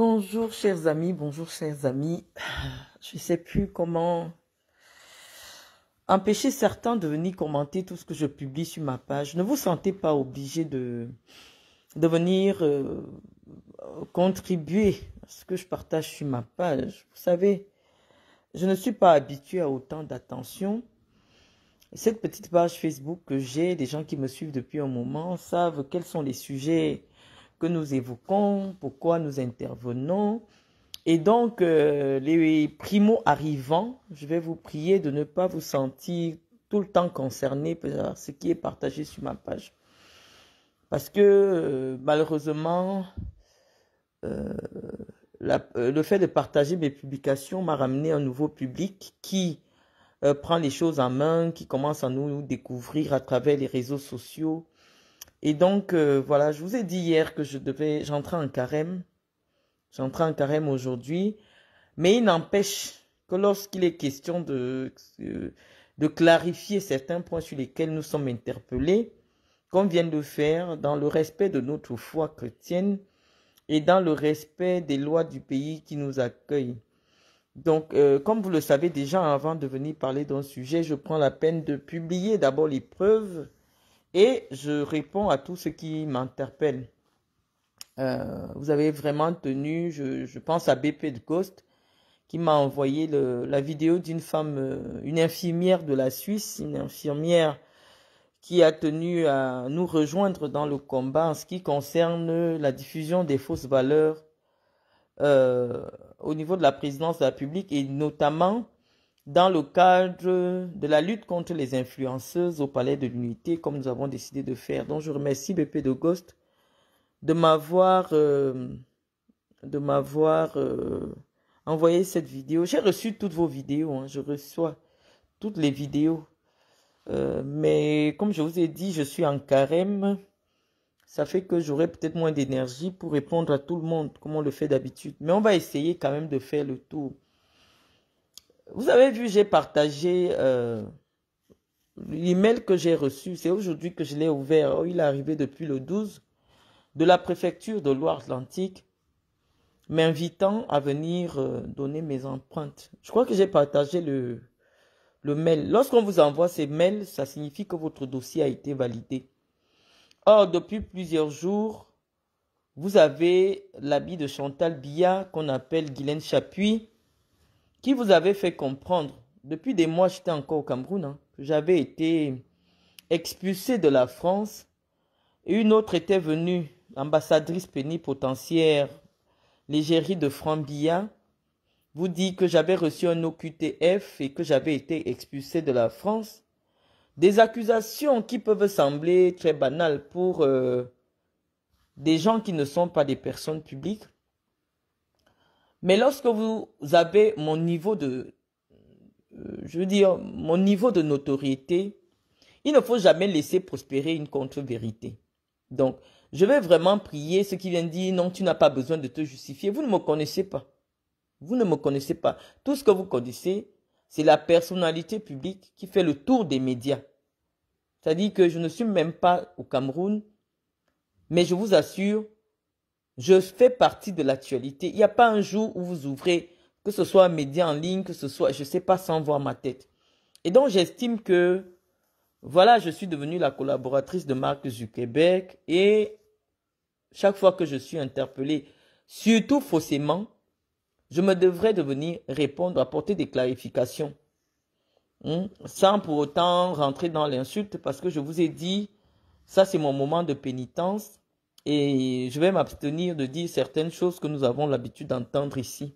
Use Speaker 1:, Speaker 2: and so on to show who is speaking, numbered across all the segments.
Speaker 1: Bonjour chers amis, bonjour chers amis. Je ne sais plus comment empêcher certains de venir commenter tout ce que je publie sur ma page. Ne vous sentez pas obligé de, de venir euh, contribuer à ce que je partage sur ma page. Vous savez, je ne suis pas habituée à autant d'attention. Cette petite page Facebook que j'ai, des gens qui me suivent depuis un moment savent quels sont les sujets que nous évoquons, pourquoi nous intervenons. Et donc, euh, les primo-arrivants, je vais vous prier de ne pas vous sentir tout le temps concerné par ce qui est partagé sur ma page. Parce que euh, malheureusement, euh, le fait de partager mes publications m'a ramené un nouveau public qui prend les choses en main, qui commence à nous découvrir à travers les réseaux sociaux, et donc, euh, voilà, je vous ai dit hier que je devais, j'entrais en carême. J'entrais en carême aujourd'hui. Mais il n'empêche que lorsqu'il est question de, euh, de clarifier certains points sur lesquels nous sommes interpellés, qu'on vient de faire dans le respect de notre foi chrétienne et dans le respect des lois du pays qui nous accueille. Donc, euh, comme vous le savez déjà, avant de venir parler d'un sujet, je prends la peine de publier d'abord les preuves et je réponds à tout ce qui m'interpelle. Euh, vous avez vraiment tenu, je, pense à BP de Ghost, qui m'a envoyé la vidéo d'une femme, euh, une infirmière de la Suisse, une infirmière qui a tenu à nous rejoindre dans le combat en ce qui concerne la diffusion des fausses valeurs euh, au niveau de la présidence de la République et notamment dans le cadre de la lutte contre les influenceuses au Palais de l'Unité, comme nous avons décidé de faire. Donc, je remercie BP de Ghost de m'avoir euh, de m'avoir euh, envoyé cette vidéo. J'ai reçu toutes vos vidéos, hein. je reçois toutes les vidéos. Euh, mais comme je vous ai dit, je suis en carême. Ça fait que j'aurai peut-être moins d'énergie pour répondre à tout le monde comme on le fait d'habitude. Mais on va essayer quand même de faire le tour. Vous avez vu, j'ai partagé euh, l'email que j'ai reçu. C'est aujourd'hui que je l'ai ouvert. Oh, il est arrivé depuis le 12 de la préfecture de Loire-Atlantique m'invitant à venir euh, donner mes empreintes. Je crois que j'ai partagé le, le mail. Lorsqu'on vous envoie ces mails, ça signifie que votre dossier a été validé. Or, depuis plusieurs jours, vous avez l'habit de Chantal Billard qu'on appelle Guylaine Chapuis qui vous avait fait comprendre, depuis des mois j'étais encore au Cameroun, hein, que j'avais été expulsé de la France, et une autre était venue, l'ambassadrice pénipotentiaire, l'égérie de Frambilla, vous dit que j'avais reçu un OQTF et que j'avais été expulsé de la France. Des accusations qui peuvent sembler très banales pour euh, des gens qui ne sont pas des personnes publiques, mais lorsque vous avez mon niveau de, euh, je veux dire, mon niveau de notoriété, il ne faut jamais laisser prospérer une contre-vérité. Donc, je vais vraiment prier ceux qui viennent dire non, tu n'as pas besoin de te justifier. Vous ne me connaissez pas. Vous ne me connaissez pas. Tout ce que vous connaissez, c'est la personnalité publique qui fait le tour des médias. C'est-à-dire que je ne suis même pas au Cameroun, mais je vous assure, je fais partie de l'actualité. Il n'y a pas un jour où vous ouvrez, que ce soit un média en ligne, que ce soit, je ne sais pas, sans voir ma tête. Et donc, j'estime que, voilà, je suis devenue la collaboratrice de Marc Québec. et chaque fois que je suis interpellée, surtout faussément, je me devrais de venir répondre, apporter des clarifications. Hmm? Sans pour autant rentrer dans l'insulte parce que je vous ai dit, ça c'est mon moment de pénitence. Et je vais m'abstenir de dire certaines choses que nous avons l'habitude d'entendre ici.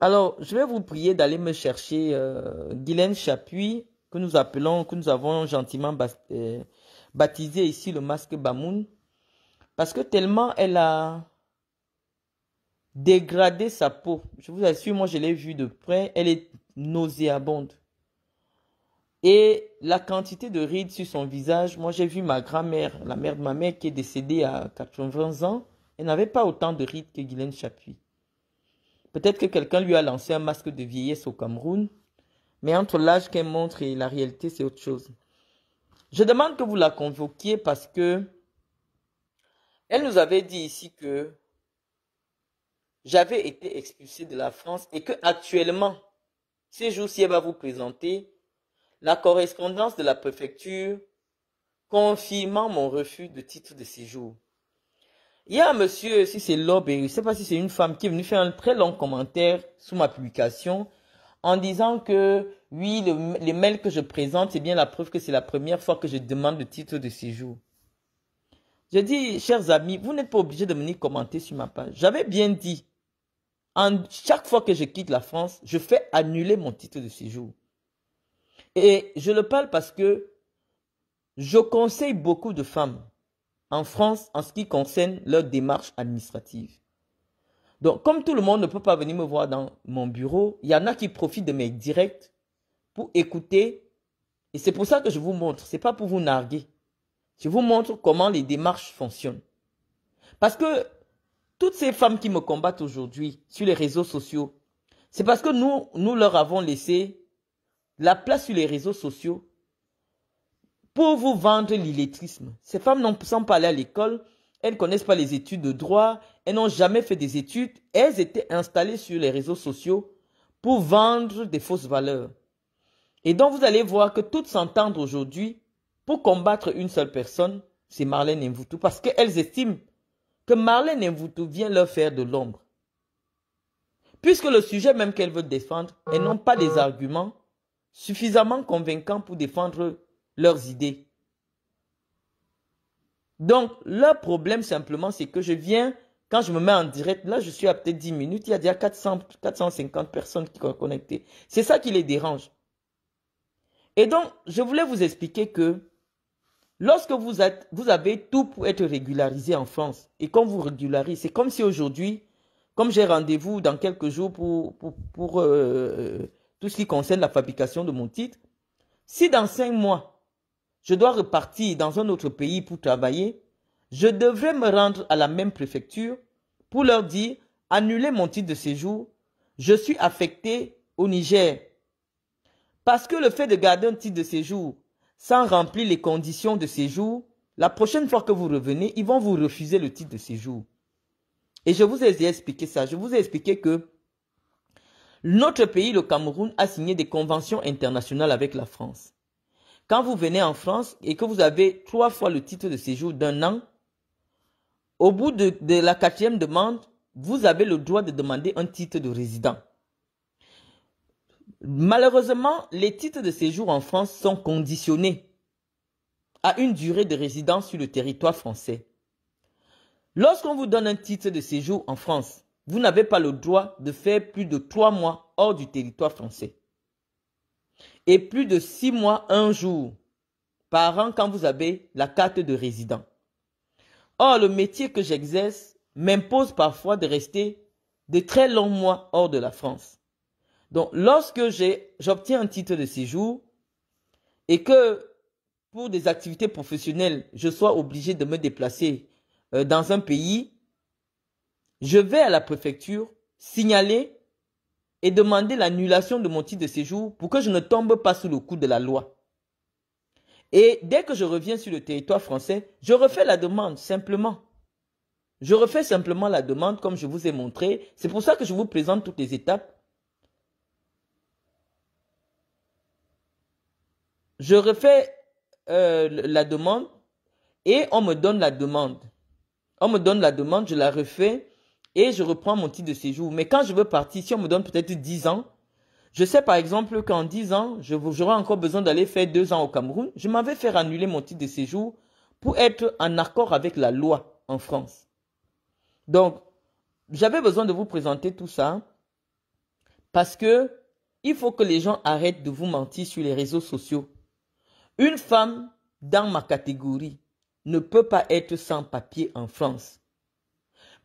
Speaker 1: Alors, je vais vous prier d'aller me chercher euh, Guylaine Chapuis, que nous appelons, que nous avons gentiment euh, baptisé ici le masque Bamoun, parce que tellement elle a dégradé sa peau. Je vous assure, moi je l'ai vue de près, elle est nauséabonde. Et la quantité de rides sur son visage, moi j'ai vu ma grand-mère, la mère de ma mère qui est décédée à 80 ans, elle n'avait pas autant de rides que Guylaine Chapuis. Peut-être que quelqu'un lui a lancé un masque de vieillesse au Cameroun, mais entre l'âge qu'elle montre et la réalité, c'est autre chose. Je demande que vous la convoquiez parce que elle nous avait dit ici que j'avais été expulsé de la France et que actuellement, ces jours-ci, elle va vous présenter la correspondance de la préfecture confirmant mon refus de titre de séjour. Il y a un monsieur, si c'est l'homme, je ne sais pas si c'est une femme, qui est venue faire un très long commentaire sous ma publication en disant que oui, les mails que je présente, c'est bien la preuve que c'est la première fois que je demande le titre de séjour. Je dis, chers amis, vous n'êtes pas obligés de venir commenter sur ma page. J'avais bien dit, chaque fois que je quitte la France, je fais annuler mon titre de séjour. Et je le parle parce que je conseille beaucoup de femmes en France en ce qui concerne leurs démarches administratives. Donc, comme tout le monde ne peut pas venir me voir dans mon bureau, il y en a qui profitent de mes directs pour écouter. Et c'est pour ça que je vous montre. Ce n'est pas pour vous narguer. Je vous montre comment les démarches fonctionnent. Parce que toutes ces femmes qui me combattent aujourd'hui sur les réseaux sociaux, c'est parce que nous, nous leur avons laissé la place sur les réseaux sociaux pour vous vendre l'illettrisme. Ces femmes n'ont sans pas aller à l'école, elles ne connaissent pas les études de droit, elles n'ont jamais fait des études, elles étaient installées sur les réseaux sociaux pour vendre des fausses valeurs. Et donc vous allez voir que toutes s'entendent aujourd'hui pour combattre une seule personne, c'est Marlène Mvoutou, parce qu'elles estiment que Marlène Mvoutou vient leur faire de l'ombre. Puisque le sujet même qu'elles veulent défendre, elles n'ont pas des arguments suffisamment convaincants pour défendre leurs idées. Donc, leur problème simplement, c'est que je viens, quand je me mets en direct, là, je suis à peut-être 10 minutes, il y a déjà 450 personnes qui sont connectées. C'est ça qui les dérange. Et donc, je voulais vous expliquer que lorsque vous, êtes, vous avez tout pour être régularisé en France, et qu'on vous régularise, c'est comme si aujourd'hui, comme j'ai rendez-vous dans quelques jours pour, pour, euh, tout ce qui concerne la fabrication de mon titre, si dans cinq mois, je dois repartir dans un autre pays pour travailler, je devrais me rendre à la même préfecture pour leur dire annuler mon titre de séjour, je suis affecté au Niger. Parce que le fait de garder un titre de séjour sans remplir les conditions de séjour, la prochaine fois que vous revenez, ils vont vous refuser le titre de séjour. Et je vous ai expliqué ça. Je vous ai expliqué que notre pays, le Cameroun, a signé des conventions internationales avec la France. Quand vous venez en France et que vous avez trois fois le titre de séjour d'un an, au bout de, la quatrième demande, vous avez le droit de demander un titre de résident. Malheureusement, les titres de séjour en France sont conditionnés à une durée de résidence sur le territoire français. Lorsqu'on vous donne un titre de séjour en France, vous n'avez pas le droit de faire plus de trois mois hors du territoire français et plus de six mois, un jour par an quand vous avez la carte de résident. Or, le métier que j'exerce m'impose parfois de rester de très longs mois hors de la France. Donc, lorsque j'obtiens un titre de séjour et que pour des activités professionnelles, je sois obligé de me déplacer euh, dans un pays, je vais à la préfecture signaler et demander l'annulation de mon titre de séjour pour que je ne tombe pas sous le coup de la loi. Et dès que je reviens sur le territoire français, je refais la demande simplement. Je refais simplement la demande comme je vous ai montré. C'est pour ça que je vous présente toutes les étapes. Je refais euh, la demande et on me donne la demande. On me donne la demande, je la refais et je reprends mon titre de séjour. Mais quand je veux partir, si on me donne peut-être 10 ans, je sais par exemple qu'en 10 ans, j'aurai encore besoin d'aller faire 2 ans au Cameroun. Je m'avais fait annuler mon titre de séjour pour être en accord avec la loi en France. Donc, j'avais besoin de vous présenter tout ça parce que il faut que les gens arrêtent de vous mentir sur les réseaux sociaux. Une femme dans ma catégorie ne peut pas être sans papier en France.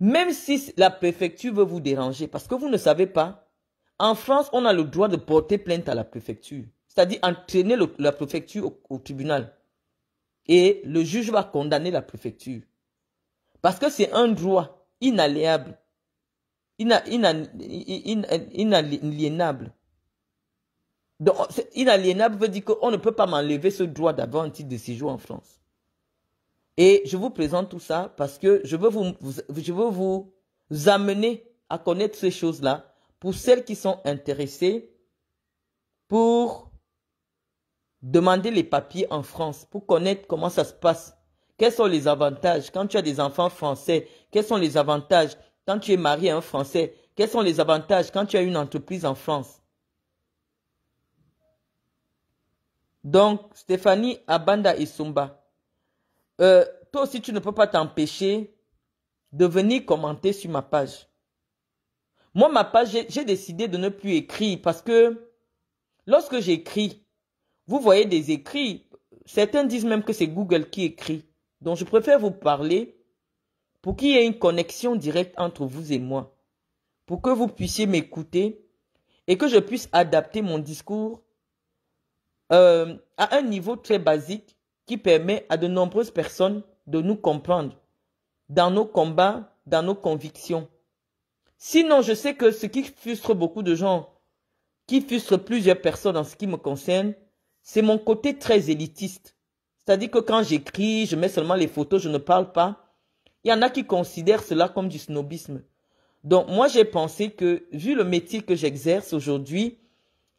Speaker 1: Même si la préfecture veut vous déranger, parce que vous ne savez pas, en France, on a le droit de porter plainte à la préfecture. C'est-à-dire entraîner la préfecture au, tribunal. Et le juge va condamner la préfecture. Parce que c'est un droit inaléable, inaliénable. inaliénable veut dire qu'on ne peut pas m'enlever ce droit d'avoir un titre de séjour en France. Et je vous présente tout ça parce que je veux vous, je veux vous amener à connaître ces choses-là pour celles qui sont intéressées pour demander les papiers en France, pour connaître comment ça se passe. Quels sont les avantages quand tu as des enfants français Quels sont les avantages quand tu es marié à un Français Quels sont les avantages quand tu as une entreprise en France Donc, Stéphanie Abanda Isumba, euh, toi aussi, tu ne peux pas t'empêcher de venir commenter sur ma page. Moi, ma page, j'ai décidé de ne plus écrire parce que lorsque j'écris, vous voyez des écrits. Certains disent même que c'est Google qui écrit. Donc, je préfère vous parler pour qu'il y ait une connexion directe entre vous et moi. Pour que vous puissiez m'écouter et que je puisse adapter mon discours euh, à un niveau très basique permet à de nombreuses personnes de nous comprendre dans nos combats, dans nos convictions. Sinon, je sais que ce qui frustre beaucoup de gens, qui frustre plusieurs personnes en ce qui me concerne, c'est mon côté très élitiste. C'est-à-dire que quand j'écris, je mets seulement les photos, je ne parle pas. Il y en a qui considèrent cela comme du snobisme. Donc moi j'ai pensé que vu le métier que j'exerce aujourd'hui,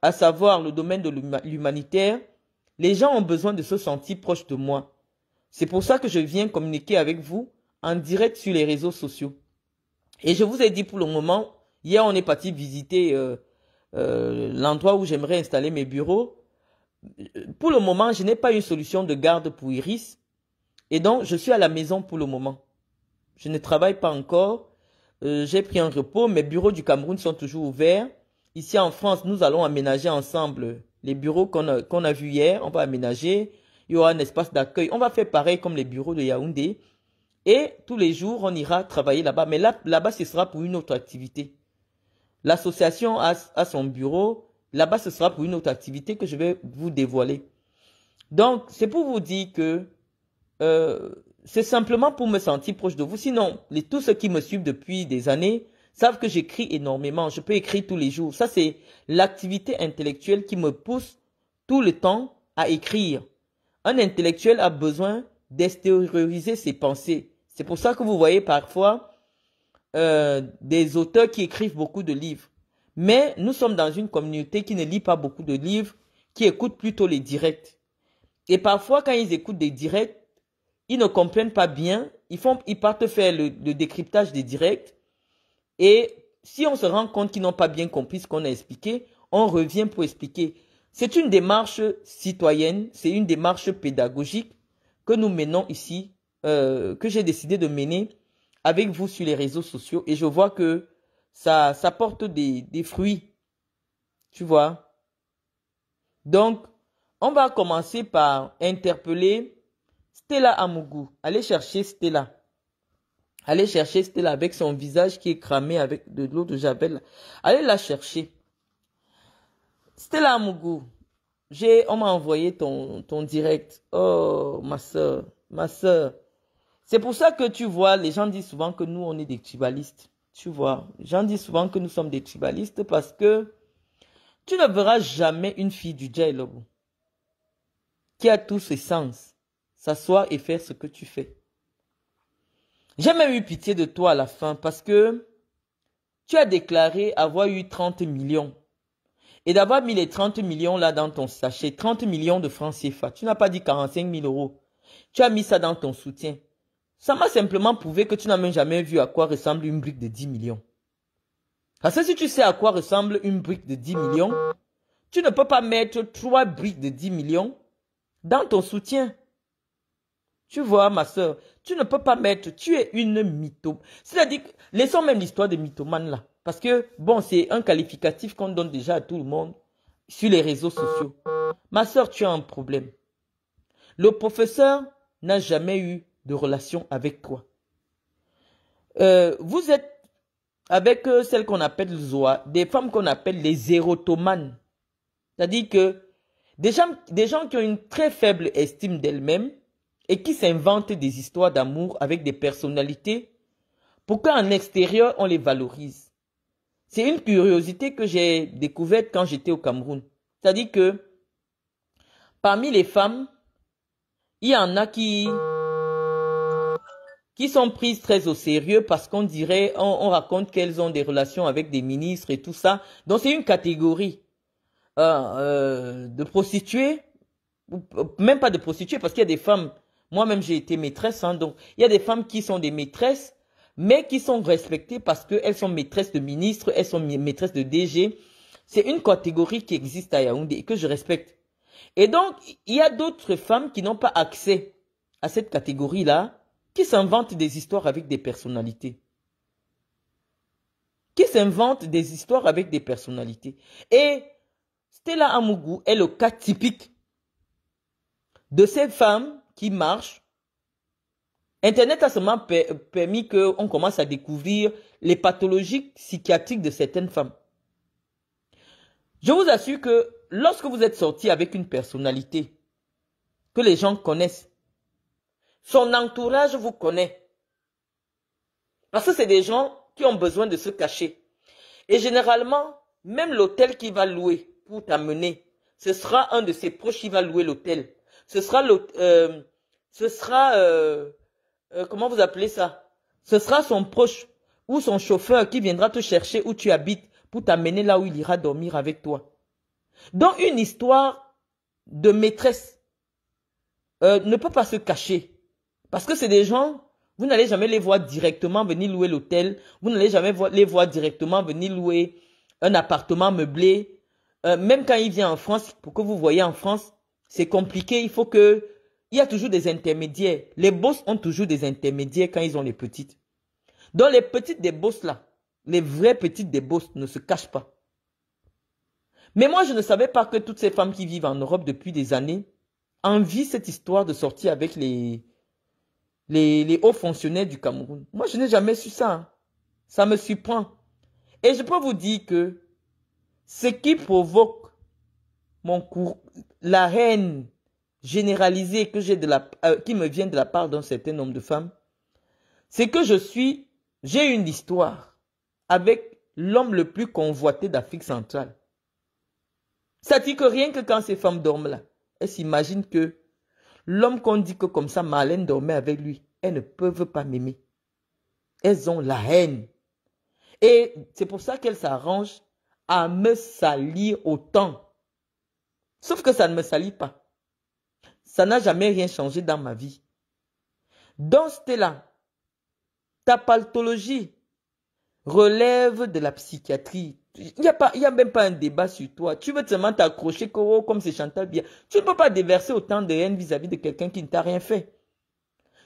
Speaker 1: à savoir le domaine de l'humanitaire, les gens ont besoin de se sentir proches de moi. C'est pour ça que je viens communiquer avec vous en direct sur les réseaux sociaux. Et je vous ai dit pour le moment, hier on est parti visiter euh, euh, l'endroit où j'aimerais installer mes bureaux. Pour le moment, je n'ai pas une solution de garde pour Iris. Et donc, je suis à la maison pour le moment. Je ne travaille pas encore. Euh, j'ai pris un repos. Mes bureaux du Cameroun sont toujours ouverts. Ici en France, nous allons aménager ensemble les bureaux qu'on a, a vus hier, on va aménager. Il y aura un espace d'accueil. On va faire pareil comme les bureaux de Yaoundé. Et tous les jours, on ira travailler là-bas. Mais là, bas ce sera pour une autre activité. L'association a, son bureau. Là-bas, ce sera pour une autre activité que je vais vous dévoiler. Donc, c'est pour vous dire que euh, c'est simplement pour me sentir proche de vous. Sinon, les, tous ceux qui me suivent depuis des années, savent que j'écris énormément. Je peux écrire tous les jours. Ça, c'est l'activité intellectuelle qui me pousse tout le temps à écrire. Un intellectuel a besoin d'extérioriser ses pensées. C'est pour ça que vous voyez parfois euh, des auteurs qui écrivent beaucoup de livres. Mais nous sommes dans une communauté qui ne lit pas beaucoup de livres, qui écoute plutôt les directs. Et parfois, quand ils écoutent des directs, ils ne comprennent pas bien. Ils, font, ils partent faire le décryptage des directs et si on se rend compte qu'ils n'ont pas bien compris ce qu'on a expliqué, on revient pour expliquer. C'est une démarche citoyenne, c'est une démarche pédagogique que nous menons ici, euh, que j'ai décidé de mener avec vous sur les réseaux sociaux. Et je vois que ça, ça porte des, fruits. Tu vois Donc, on va commencer par interpeller Stella Amougou. Allez chercher Stella. Allez chercher Stella avec son visage qui est cramé avec de l'eau de Javel. Allez la chercher. Stella Mougou, j'ai, on m'a envoyé ton, ton direct. Oh, ma soeur, ma soeur. C'est pour ça que tu vois, les gens disent souvent que nous, on est des tribalistes. Tu vois, les gens disent souvent que nous sommes des tribalistes parce que tu ne verras jamais une fille du Jai qui a tous ses sens, s'asseoir et faire ce que tu fais. J'ai même eu pitié de toi à la fin parce que tu as déclaré avoir eu 30 millions. Et d'avoir mis les 30 millions là dans ton sachet, 30 millions de francs CFA. Tu n'as pas dit 45 000 euros. Tu as mis ça dans ton soutien. Ça m'a simplement prouvé que tu n'as même jamais vu à quoi ressemble une brique de 10 millions. Parce que si tu sais à quoi ressemble une brique de 10 millions, tu ne peux pas mettre trois briques de 10 millions dans ton soutien. Tu vois, ma soeur, tu ne peux pas mettre, tu es une mytho. C'est-à-dire, laissons même l'histoire des mythomanes là. Parce que, bon, c'est un qualificatif qu'on donne déjà à tout le monde sur les réseaux sociaux. Ma soeur, tu as un problème. Le professeur n'a jamais eu de relation avec toi. Euh, vous êtes avec euh, celles qu'on appelle Zoa, des femmes qu'on appelle les érotomanes. C'est-à-dire que des gens, des gens qui ont une très faible estime d'elles-mêmes, et qui s'inventent des histoires d'amour avec des personnalités pour qu'en extérieur, on les valorise. C'est une curiosité que j'ai découverte quand j'étais au Cameroun. C'est-à-dire que parmi les femmes, il y en a qui, qui sont prises très au sérieux parce qu'on dirait, on, raconte qu'elles ont des relations avec des ministres et tout ça. Donc c'est une catégorie euh, euh, de prostituées, même pas de prostituées parce qu'il y a des femmes moi-même, j'ai été maîtresse, hein, donc il y a des femmes qui sont des maîtresses, mais qui sont respectées parce qu'elles sont maîtresses de ministres, elles sont maîtresses de DG. C'est une catégorie qui existe à Yaoundé et que je respecte. Et donc, il y a d'autres femmes qui n'ont pas accès à cette catégorie-là, qui s'inventent des histoires avec des personnalités. Qui s'inventent des histoires avec des personnalités. Et Stella Amougou est le cas typique de ces femmes qui marche. Internet a seulement permis qu'on commence à découvrir les pathologies psychiatriques de certaines femmes. Je vous assure que lorsque vous êtes sorti avec une personnalité que les gens connaissent, son entourage vous connaît. Parce que c'est des gens qui ont besoin de se cacher. Et généralement, même l'hôtel qu'il va louer pour t'amener, ce sera un de ses proches qui va louer l'hôtel ce sera le, euh, ce sera, euh, euh, comment vous appelez ça Ce sera son proche ou son chauffeur qui viendra te chercher où tu habites pour t'amener là où il ira dormir avec toi. Donc une histoire de maîtresse, ne peut pas se cacher. Parce que c'est des gens, vous n'allez jamais les voir directement venir louer l'hôtel, vous n'allez jamais les voir directement venir louer un appartement meublé, même quand il vient en France, pour que vous voyez en France, c'est compliqué. Il faut que, il y a toujours des intermédiaires. Les boss ont toujours des intermédiaires quand ils ont les petites. Donc les petites des boss là, les vraies petites des boss ne se cachent pas. Mais moi, je ne savais pas que toutes ces femmes qui vivent en Europe depuis des années envient cette histoire de sortir avec les, les, hauts fonctionnaires du Cameroun. Moi, je n'ai jamais su ça. Hein. Ça me surprend. Et je peux vous dire que ce qui provoque mon la haine généralisée que j'ai de la, euh, qui me vient de la part d'un certain nombre de femmes, c'est que je suis, j'ai une histoire avec l'homme le plus convoité d'Afrique centrale. Ça dit que rien que quand ces femmes dorment là, elles s'imaginent que l'homme qu'on dit que comme ça Marlène dormait avec lui, elles ne peuvent pas m'aimer. Elles ont la haine. Et c'est pour ça qu'elles s'arrangent à me salir autant. Sauf que ça ne me salit pas. Ça n'a jamais rien changé dans ma vie. Donc, là, ta pathologie relève de la psychiatrie. Il n'y a, pas, y a même pas un débat sur toi. Tu veux seulement t'accrocher comme c'est Chantal Bia. Tu ne peux pas déverser autant de haine vis-à-vis -vis de quelqu'un qui ne t'a rien fait.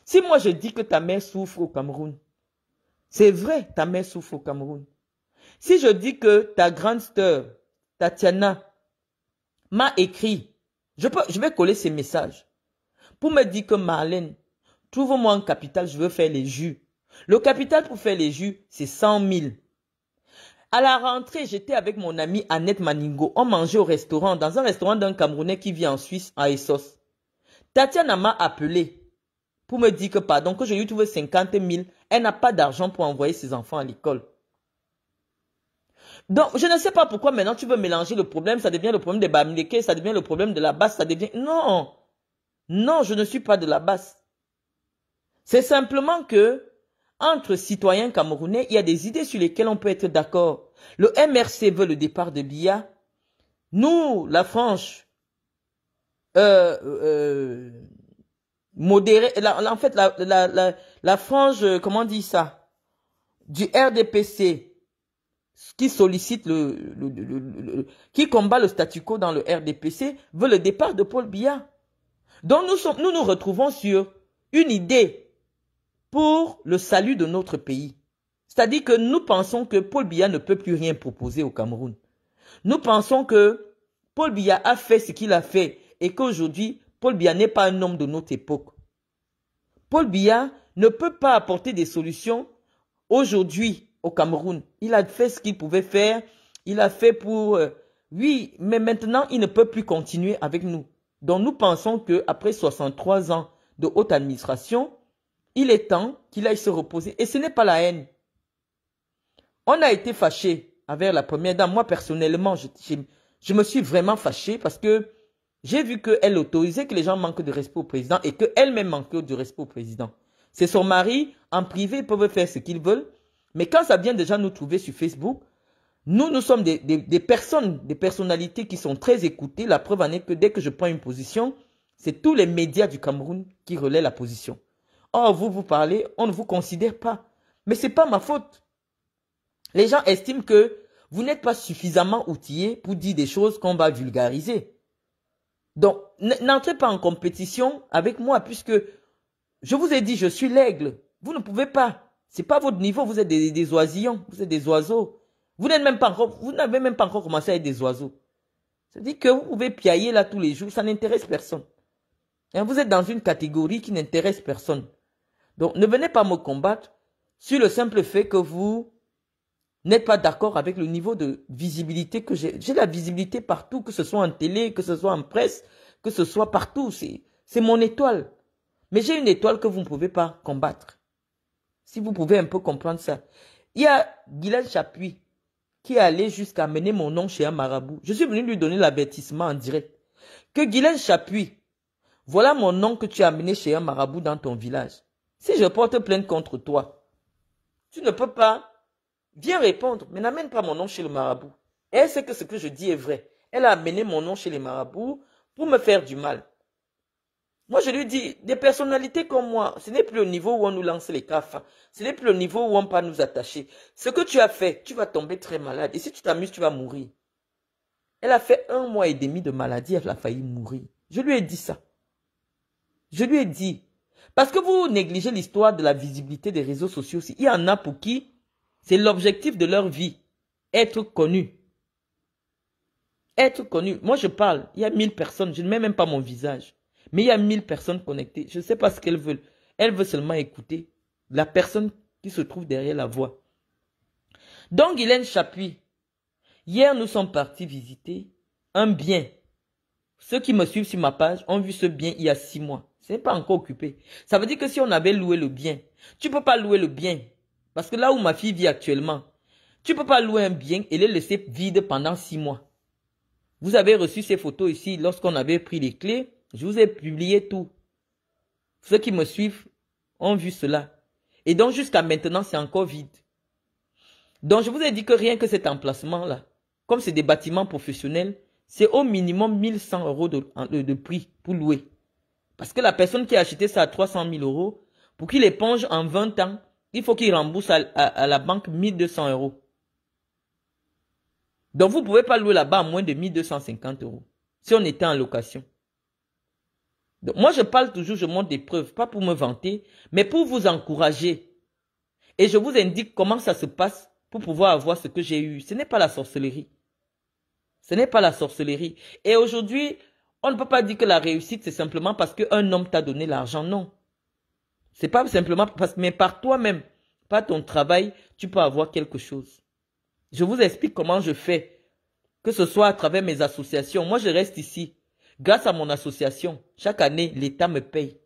Speaker 1: Si moi je dis que ta mère souffre au Cameroun, c'est vrai, ta mère souffre au Cameroun. Si je dis que ta grande sœur, Tatiana, m'a écrit. Je, peux, je vais coller ces messages pour me dire que Marlène, trouve-moi un capital, je veux faire les jus. Le capital pour faire les jus, c'est 100 000. À la rentrée, j'étais avec mon amie Annette Maningo. On mangeait au restaurant, dans un restaurant d'un Camerounais qui vit en Suisse, à Essos. Tatiana m'a appelé pour me dire que pardon, que je lui trouve 50 000. Elle n'a pas d'argent pour envoyer ses enfants à l'école. Donc, je ne sais pas pourquoi maintenant tu veux mélanger le problème, ça devient le problème des Bamileke, ça devient le problème de la basse, ça devient... Non Non, je ne suis pas de la basse. C'est simplement que, entre citoyens camerounais, il y a des idées sur lesquelles on peut être d'accord. Le MRC veut le départ de Bia. Nous, la frange euh, euh, modérée, en fait, la, la, la frange, euh, comment on dit ça, du RDPC, qui sollicite le, le, le, qui combat le statu quo dans le RDPC veut le départ de Paul Biya. Donc nous sommes, nous nous retrouvons sur une idée pour le salut de notre pays. C'est-à-dire que nous pensons que Paul Biya ne peut plus rien proposer au Cameroun. Nous pensons que Paul Biya a fait ce qu'il a fait et qu'aujourd'hui, Paul Biya n'est pas un homme de notre époque. Paul Biya ne peut pas apporter des solutions aujourd'hui au Cameroun. Il a fait ce qu'il pouvait faire. Il a fait pour... Euh, oui, mais maintenant, il ne peut plus continuer avec nous. Donc nous pensons que après 63 ans de haute administration, il est temps qu'il aille se reposer. Et ce n'est pas la haine. On a été fâché avec la première dame. Moi, personnellement, je, me suis vraiment fâché parce que j'ai vu qu'elle autorisait que les gens manquent de respect au président et qu'elle-même manquait du respect au président. C'est son mari, en privé, ils peuvent faire ce qu'ils veulent. Mais quand ça vient déjà nous trouver sur Facebook, nous, nous sommes des, personnes, des personnalités qui sont très écoutées. La preuve en est que dès que je prends une position, c'est tous les médias du Cameroun qui relaient la position. Or, vous, vous parlez, on ne vous considère pas. Mais ce n'est pas ma faute. Les gens estiment que vous n'êtes pas suffisamment outillé pour dire des choses qu'on va vulgariser. Donc, n'entrez pas en compétition avec moi puisque je vous ai dit, je suis l'aigle. Vous ne pouvez pas. C'est pas votre niveau, vous êtes des, oisillons, vous êtes des oiseaux. Vous n'êtes même pas encore, vous n'avez même pas encore commencé à être des oiseaux. C'est-à-dire que vous pouvez piailler là tous les jours, ça n'intéresse personne. Et hein, vous êtes dans une catégorie qui n'intéresse personne. Donc ne venez pas me combattre sur le simple fait que vous n'êtes pas d'accord avec le niveau de visibilité que j'ai. J'ai la visibilité partout, que ce soit en télé, que ce soit en presse, que ce soit partout. C'est mon étoile. Mais j'ai une étoile que vous ne pouvez pas combattre. Si vous pouvez un peu comprendre ça. Il y a Guylaine Chapuis qui est allé jusqu'à amener mon nom chez un marabout. Je suis venu lui donner l'avertissement en direct. Que Guylaine Chapuis, voilà mon nom que tu as amené chez un marabout dans ton village. Si je porte plainte contre toi, tu ne peux pas. Viens répondre, mais n'amène pas mon nom chez le marabout. Elle sait que ce que je dis est vrai. Elle a amené mon nom chez les marabouts pour me faire du mal. Moi, je lui dis, des personnalités comme moi, ce n'est plus au niveau où on nous lance les cafes. Ce n'est plus au niveau où on peut nous attacher. Ce que tu as fait, tu vas tomber très malade. Et si tu t'amuses, tu vas mourir. Elle a fait un mois et demi de maladie, elle a failli mourir. Je lui ai dit ça. Je lui ai dit. Parce que vous négligez l'histoire de la visibilité des réseaux sociaux. Il y en a pour qui c'est l'objectif de leur vie. Être connu. Être connu. Moi, je parle. Il y a mille personnes. Je ne mets même pas mon visage. Mais il y a mille personnes connectées. Je ne sais pas ce qu'elles veulent. Elles veulent seulement écouter la personne qui se trouve derrière la voix. Donc, Hélène Chapuis, hier, nous sommes partis visiter un bien. Ceux qui me suivent sur ma page ont vu ce bien il y a six mois. Ce n'est pas encore occupé. Ça veut dire que si on avait loué le bien, tu ne peux pas louer le bien. Parce que là où ma fille vit actuellement, tu ne peux pas louer un bien et le laisser vide pendant six mois. Vous avez reçu ces photos ici lorsqu'on avait pris les clés. Je vous ai publié tout. Ceux qui me suivent ont vu cela. Et donc jusqu'à maintenant, c'est encore vide. Donc je vous ai dit que rien que cet emplacement-là, comme c'est des bâtiments professionnels, c'est au minimum 1100 euros de, prix pour louer. Parce que la personne qui a acheté ça à 300 000 euros, pour qu'il éponge en 20 ans, il faut qu'il rembourse à, à, la banque 1200 euros. Donc vous ne pouvez pas louer là-bas à moins de 1250 euros si on était en location. Moi, je parle toujours, je montre des preuves, pas pour me vanter, mais pour vous encourager. Et je vous indique comment ça se passe pour pouvoir avoir ce que j'ai eu. Ce n'est pas la sorcellerie. Ce n'est pas la sorcellerie. Et aujourd'hui, on ne peut pas dire que la réussite, c'est simplement parce qu'un homme t'a donné l'argent. Non. C'est pas simplement parce mais par toi-même, par ton travail, tu peux avoir quelque chose. Je vous explique comment je fais. Que ce soit à travers mes associations. Moi, je reste ici. Grâce à mon association, chaque année, l'État me paye.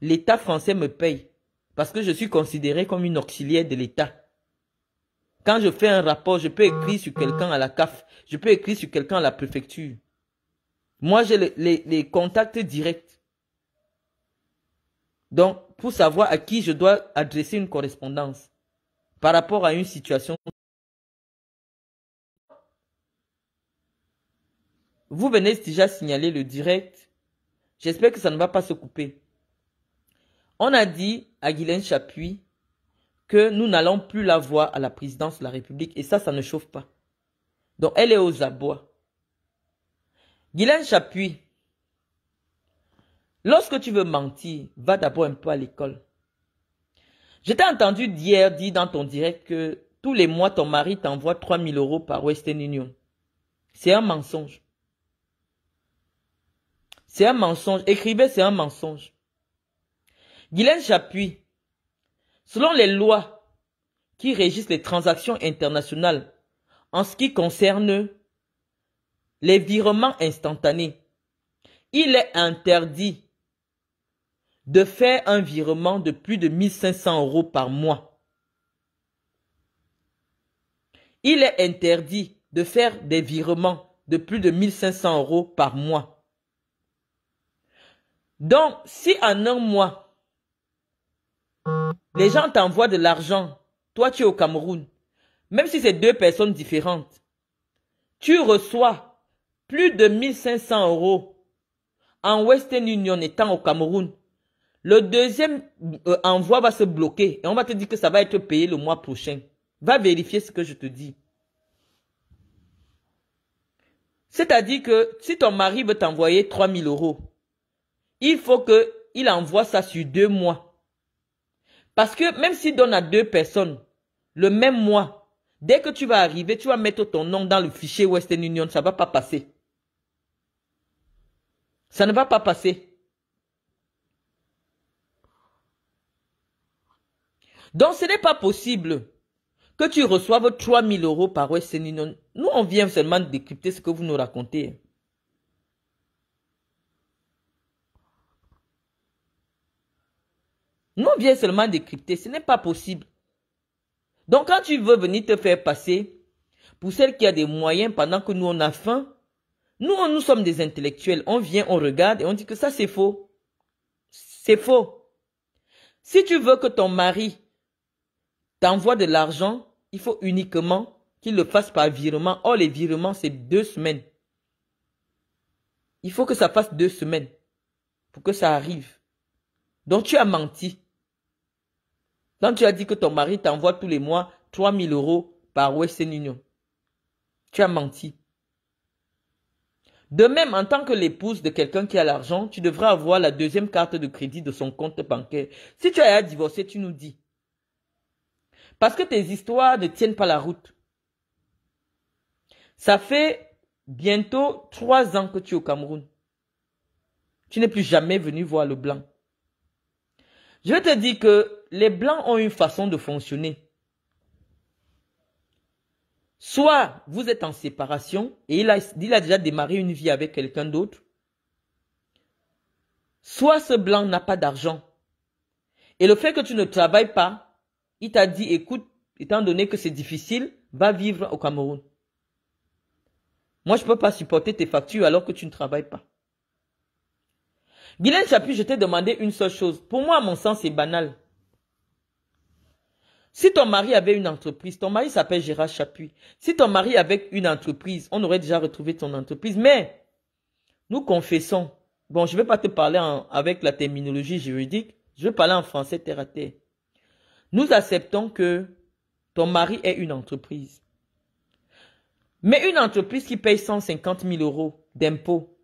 Speaker 1: L'État français me paye parce que je suis considéré comme une auxiliaire de l'État. Quand je fais un rapport, je peux écrire sur quelqu'un à la CAF, je peux écrire sur quelqu'un à la préfecture. Moi, j'ai les, les, les contacts directs. Donc, pour savoir à qui je dois adresser une correspondance par rapport à une situation Vous venez déjà signaler le direct. J'espère que ça ne va pas se couper. On a dit à Guylaine Chapuis que nous n'allons plus la voir à la présidence de la République et ça, ça ne chauffe pas. Donc, elle est aux abois. Guylaine Chapuis, lorsque tu veux mentir, va d'abord un peu à l'école. Je t'ai entendu hier dire dans ton direct que tous les mois, ton mari t'envoie 3000 euros par Western Union. C'est un mensonge c'est un mensonge. Écrivez, c'est un mensonge. Guylaine Chapuis, selon les lois qui régissent les transactions internationales en ce qui concerne les virements instantanés, il est interdit de faire un virement de plus de 1500 euros par mois. Il est interdit de faire des virements de plus de 1500 euros par mois. Donc, si en un mois, les gens t'envoient de l'argent, toi tu es au Cameroun, même si c'est deux personnes différentes, tu reçois plus de 1500 euros en Western Union étant au Cameroun. Le deuxième euh, envoi va se bloquer et on va te dire que ça va être payé le mois prochain. Va vérifier ce que je te dis. C'est-à-dire que si ton mari veut t'envoyer 3000 euros, il faut qu'il envoie ça sur deux mois. Parce que même s'il donne à deux personnes le même mois, dès que tu vas arriver, tu vas mettre ton nom dans le fichier Western Union, ça ne va pas passer. Ça ne va pas passer. Donc, ce n'est pas possible que tu reçoives 000 euros par Western Union. Nous, on vient seulement de décrypter ce que vous nous racontez. Nous, on vient seulement décrypter. Ce n'est pas possible. Donc, quand tu veux venir te faire passer pour celle qui a des moyens pendant que nous, on a faim, nous, on, nous sommes des intellectuels. On vient, on regarde et on dit que ça, c'est faux. C'est faux. Si tu veux que ton mari t'envoie de l'argent, il faut uniquement qu'il le fasse par virement. Oh, les virements, c'est deux semaines. Il faut que ça fasse deux semaines pour que ça arrive. Donc, tu as menti. Quand tu as dit que ton mari t'envoie tous les mois 000 euros par Western Union, tu as menti. De même, en tant que l'épouse de quelqu'un qui a l'argent, tu devrais avoir la deuxième carte de crédit de son compte bancaire. Si tu as divorcé, tu nous dis. Parce que tes histoires ne tiennent pas la route. Ça fait bientôt trois ans que tu es au Cameroun. Tu n'es plus jamais venu voir le blanc. Je te dis que les Blancs ont une façon de fonctionner. Soit vous êtes en séparation et il a, déjà démarré une vie avec quelqu'un d'autre. Soit ce blanc n'a pas d'argent. Et le fait que tu ne travailles pas, il t'a dit, écoute, étant donné que c'est difficile, va vivre au Cameroun. Moi, je ne peux pas supporter tes factures alors que tu ne travailles pas. Guylaine Chapuis, je t'ai demandé une seule chose. Pour moi, à mon sens, c'est banal. Si ton mari avait une entreprise, ton mari s'appelle Gérard Chapuis. Si ton mari avait une entreprise, on aurait déjà retrouvé ton entreprise. Mais nous confessons. Bon, je ne vais pas te parler avec la terminologie juridique. Je vais parler en français terre à terre. Nous acceptons que ton mari ait une entreprise. Mais une entreprise qui paye 150 000 euros d'impôts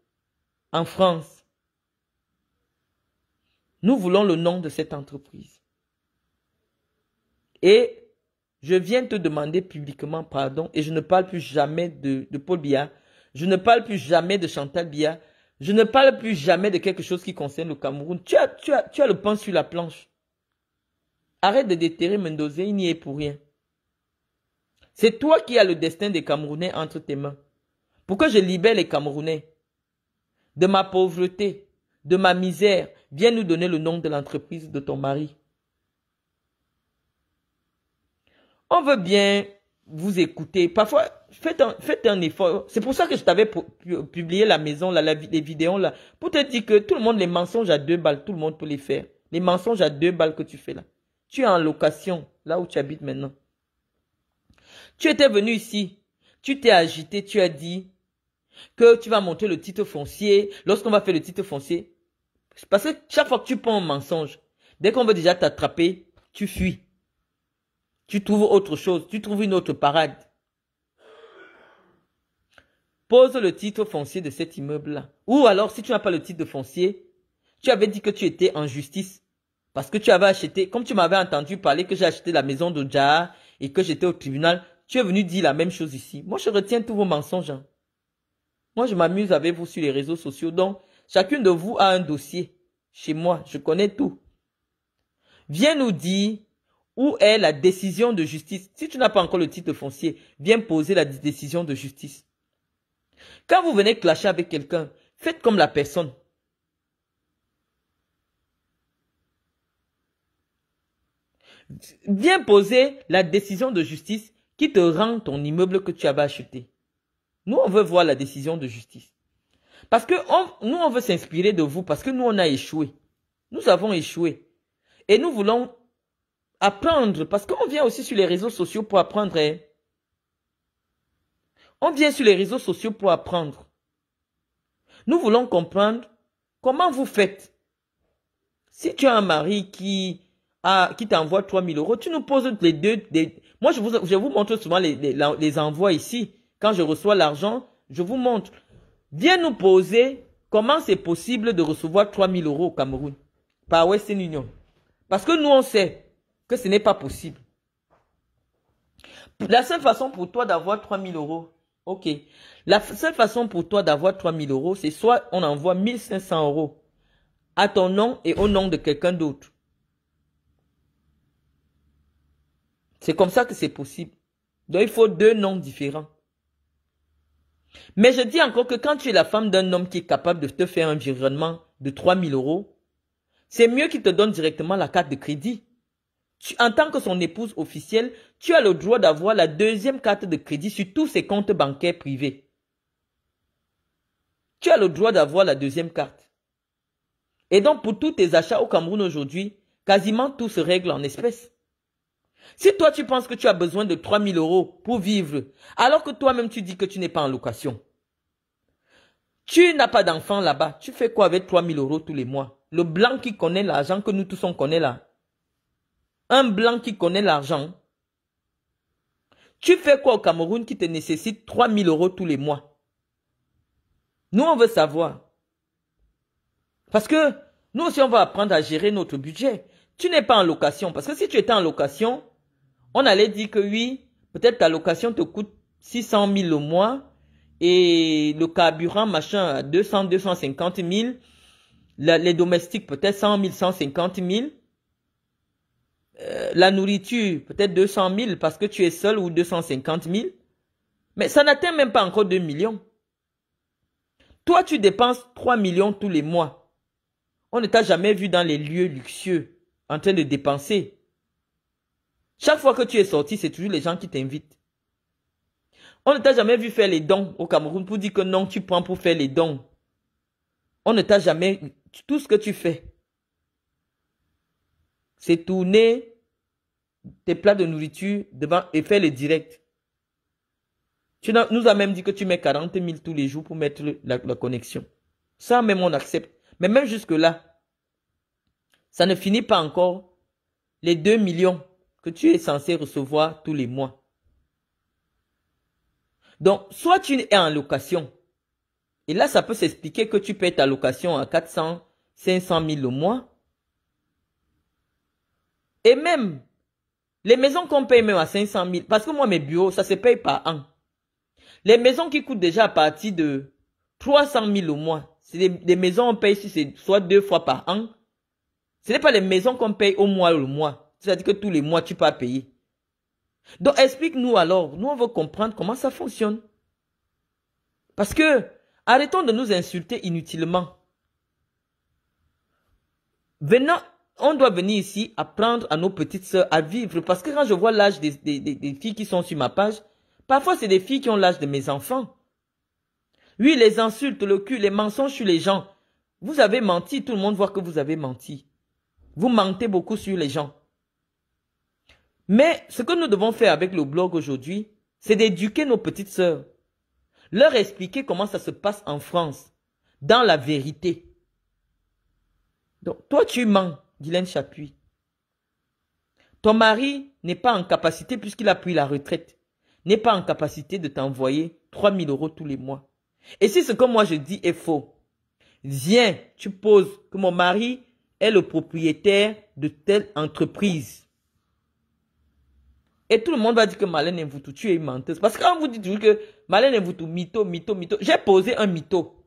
Speaker 1: en France, nous voulons le nom de cette entreprise. Et je viens te demander publiquement pardon et je ne parle plus jamais de, Paul Biya. Je ne parle plus jamais de Chantal Biya. Je ne parle plus jamais de quelque chose qui concerne le Cameroun. Tu as, tu as, tu as le pain sur la planche. Arrête de déterrer Mendoza, il n'y est pour rien. C'est toi qui as le destin des Camerounais entre tes mains. Pourquoi je libère les Camerounais de ma pauvreté, de ma misère, viens nous donner le nom de l'entreprise de ton mari. on veut bien vous écouter. Parfois, faites un, effort. C'est pour ça que je t'avais publié la maison, la, les vidéos, là, pour te dire que tout le monde, les mensonges à deux balles, tout le monde peut les faire. Les mensonges à deux balles que tu fais là. Tu es en location, là où tu habites maintenant. Tu étais venu ici, tu t'es agité, tu as dit que tu vas monter le titre foncier. Lorsqu'on va faire le titre foncier, parce que chaque fois que tu prends un mensonge, dès qu'on veut déjà t'attraper, tu fuis. Tu trouves autre chose, tu trouves une autre parade. Pose le titre foncier de cet immeuble-là. Ou alors, si tu n'as pas le titre de foncier, tu avais dit que tu étais en justice. Parce que tu avais acheté, comme tu m'avais entendu parler que j'ai acheté la maison de et que j'étais au tribunal, tu es venu dire la même chose ici. Moi, je retiens tous vos mensonges. Hein. Moi, je m'amuse avec vous sur les réseaux sociaux. Donc, chacune de vous a un dossier. Chez moi, je connais tout. Viens nous dire où est la décision de justice Si tu n'as pas encore le titre foncier, viens poser la décision de justice. Quand vous venez clasher avec quelqu'un, faites comme la personne. Viens poser la décision de justice qui te rend ton immeuble que tu avais acheté. Nous, on veut voir la décision de justice. Parce que nous, on veut s'inspirer de vous parce que nous, on a échoué. Nous avons échoué. Et nous voulons apprendre, parce qu'on vient aussi sur les réseaux sociaux pour apprendre. Hein. On vient sur les réseaux sociaux pour apprendre. Nous voulons comprendre comment vous faites. Si tu as un mari qui, a, qui t'envoie 3000 euros, tu nous poses les deux. moi, je vous, je vous montre souvent les, les, envois ici. Quand je reçois l'argent, je vous montre. Viens nous poser comment c'est possible de recevoir 3000 euros au Cameroun par Western Union. Parce que nous, on sait ce n'est pas possible. La seule façon pour toi d'avoir 3000 euros, ok. La seule façon pour toi d'avoir 3000 euros, c'est soit on envoie 1500 euros à ton nom et au nom de quelqu'un d'autre. C'est comme ça que c'est possible. Donc il faut deux noms différents. Mais je dis encore que quand tu es la femme d'un homme qui est capable de te faire un environnement de 3000 euros, c'est mieux qu'il te donne directement la carte de crédit en tant que son épouse officielle, tu as le droit d'avoir la deuxième carte de crédit sur tous ses comptes bancaires privés. Tu as le droit d'avoir la deuxième carte. Et donc, pour tous tes achats au Cameroun aujourd'hui, quasiment tout se règle en espèces. Si toi, tu penses que tu as besoin de 3000 euros pour vivre, alors que toi-même, tu dis que tu n'es pas en location, tu n'as pas d'enfant là-bas, tu fais quoi avec 3000 euros tous les mois Le blanc qui connaît l'argent que nous tous on connaît là, un blanc qui connaît l'argent. Tu fais quoi au Cameroun qui te nécessite 3000 euros tous les mois Nous, on veut savoir. Parce que nous aussi, on va apprendre à gérer notre budget. Tu n'es pas en location. Parce que si tu étais en location, on allait dire que oui, peut-être ta location te coûte 600 000 au mois et le carburant, machin, 200, 250 000. les domestiques, peut-être 100 000, 150 000. Euh, la nourriture, peut-être 200 000 parce que tu es seul ou 250 000. Mais ça n'atteint même pas encore 2 millions. Toi, tu dépenses 3 millions tous les mois. On ne t'a jamais vu dans les lieux luxueux en train de dépenser. Chaque fois que tu es sorti, c'est toujours les gens qui t'invitent. On ne t'a jamais vu faire les dons au Cameroun pour dire que non, tu prends pour faire les dons. On ne t'a jamais... Tout ce que tu fais, c'est tourner tes plats de nourriture devant et faire le direct. Tu nous as même dit que tu mets 40 000 tous les jours pour mettre la, connexion. Ça même on accepte. Mais même jusque-là, ça ne finit pas encore les 2 millions que tu es censé recevoir tous les mois. Donc, soit tu es en location. Et là, ça peut s'expliquer que tu paies ta location à 400, 500 000 au mois et même, les maisons qu'on paye même à 500 000, parce que moi, mes bureaux, ça se paye par an. Les maisons qui coûtent déjà à partir de 300 000 au mois, c'est des, maisons qu'on paye si c'est soit deux fois par an. Ce n'est pas les maisons qu'on paye au mois ou le mois. C'est-à-dire que tous les mois, tu peux payer. Donc, explique-nous alors. Nous, on veut comprendre comment ça fonctionne. Parce que, arrêtons de nous insulter inutilement. Venant on doit venir ici apprendre à nos petites sœurs à vivre. Parce que quand je vois l'âge des, filles qui sont sur ma page, parfois c'est des filles qui ont l'âge de mes enfants. Oui, les insultes, le cul, les mensonges sur les gens. Vous avez menti, tout le monde voit que vous avez menti. Vous mentez beaucoup sur les gens. Mais ce que nous devons faire avec le blog aujourd'hui, c'est d'éduquer nos petites sœurs. Leur expliquer comment ça se passe en France, dans la vérité. Donc, toi, tu mens. Guylaine Chapuis. Ton mari n'est pas en capacité, puisqu'il a pris la retraite, n'est pas en capacité de t'envoyer 3000 euros tous les mois. Et si ce que moi je dis est faux, viens, tu poses que mon mari est le propriétaire de telle entreprise. Et tout le monde va dire que Malène vous tu es une menteuse. Parce que quand vous dites toujours que Malène Voutou, mytho, mytho, mytho, j'ai posé un mytho.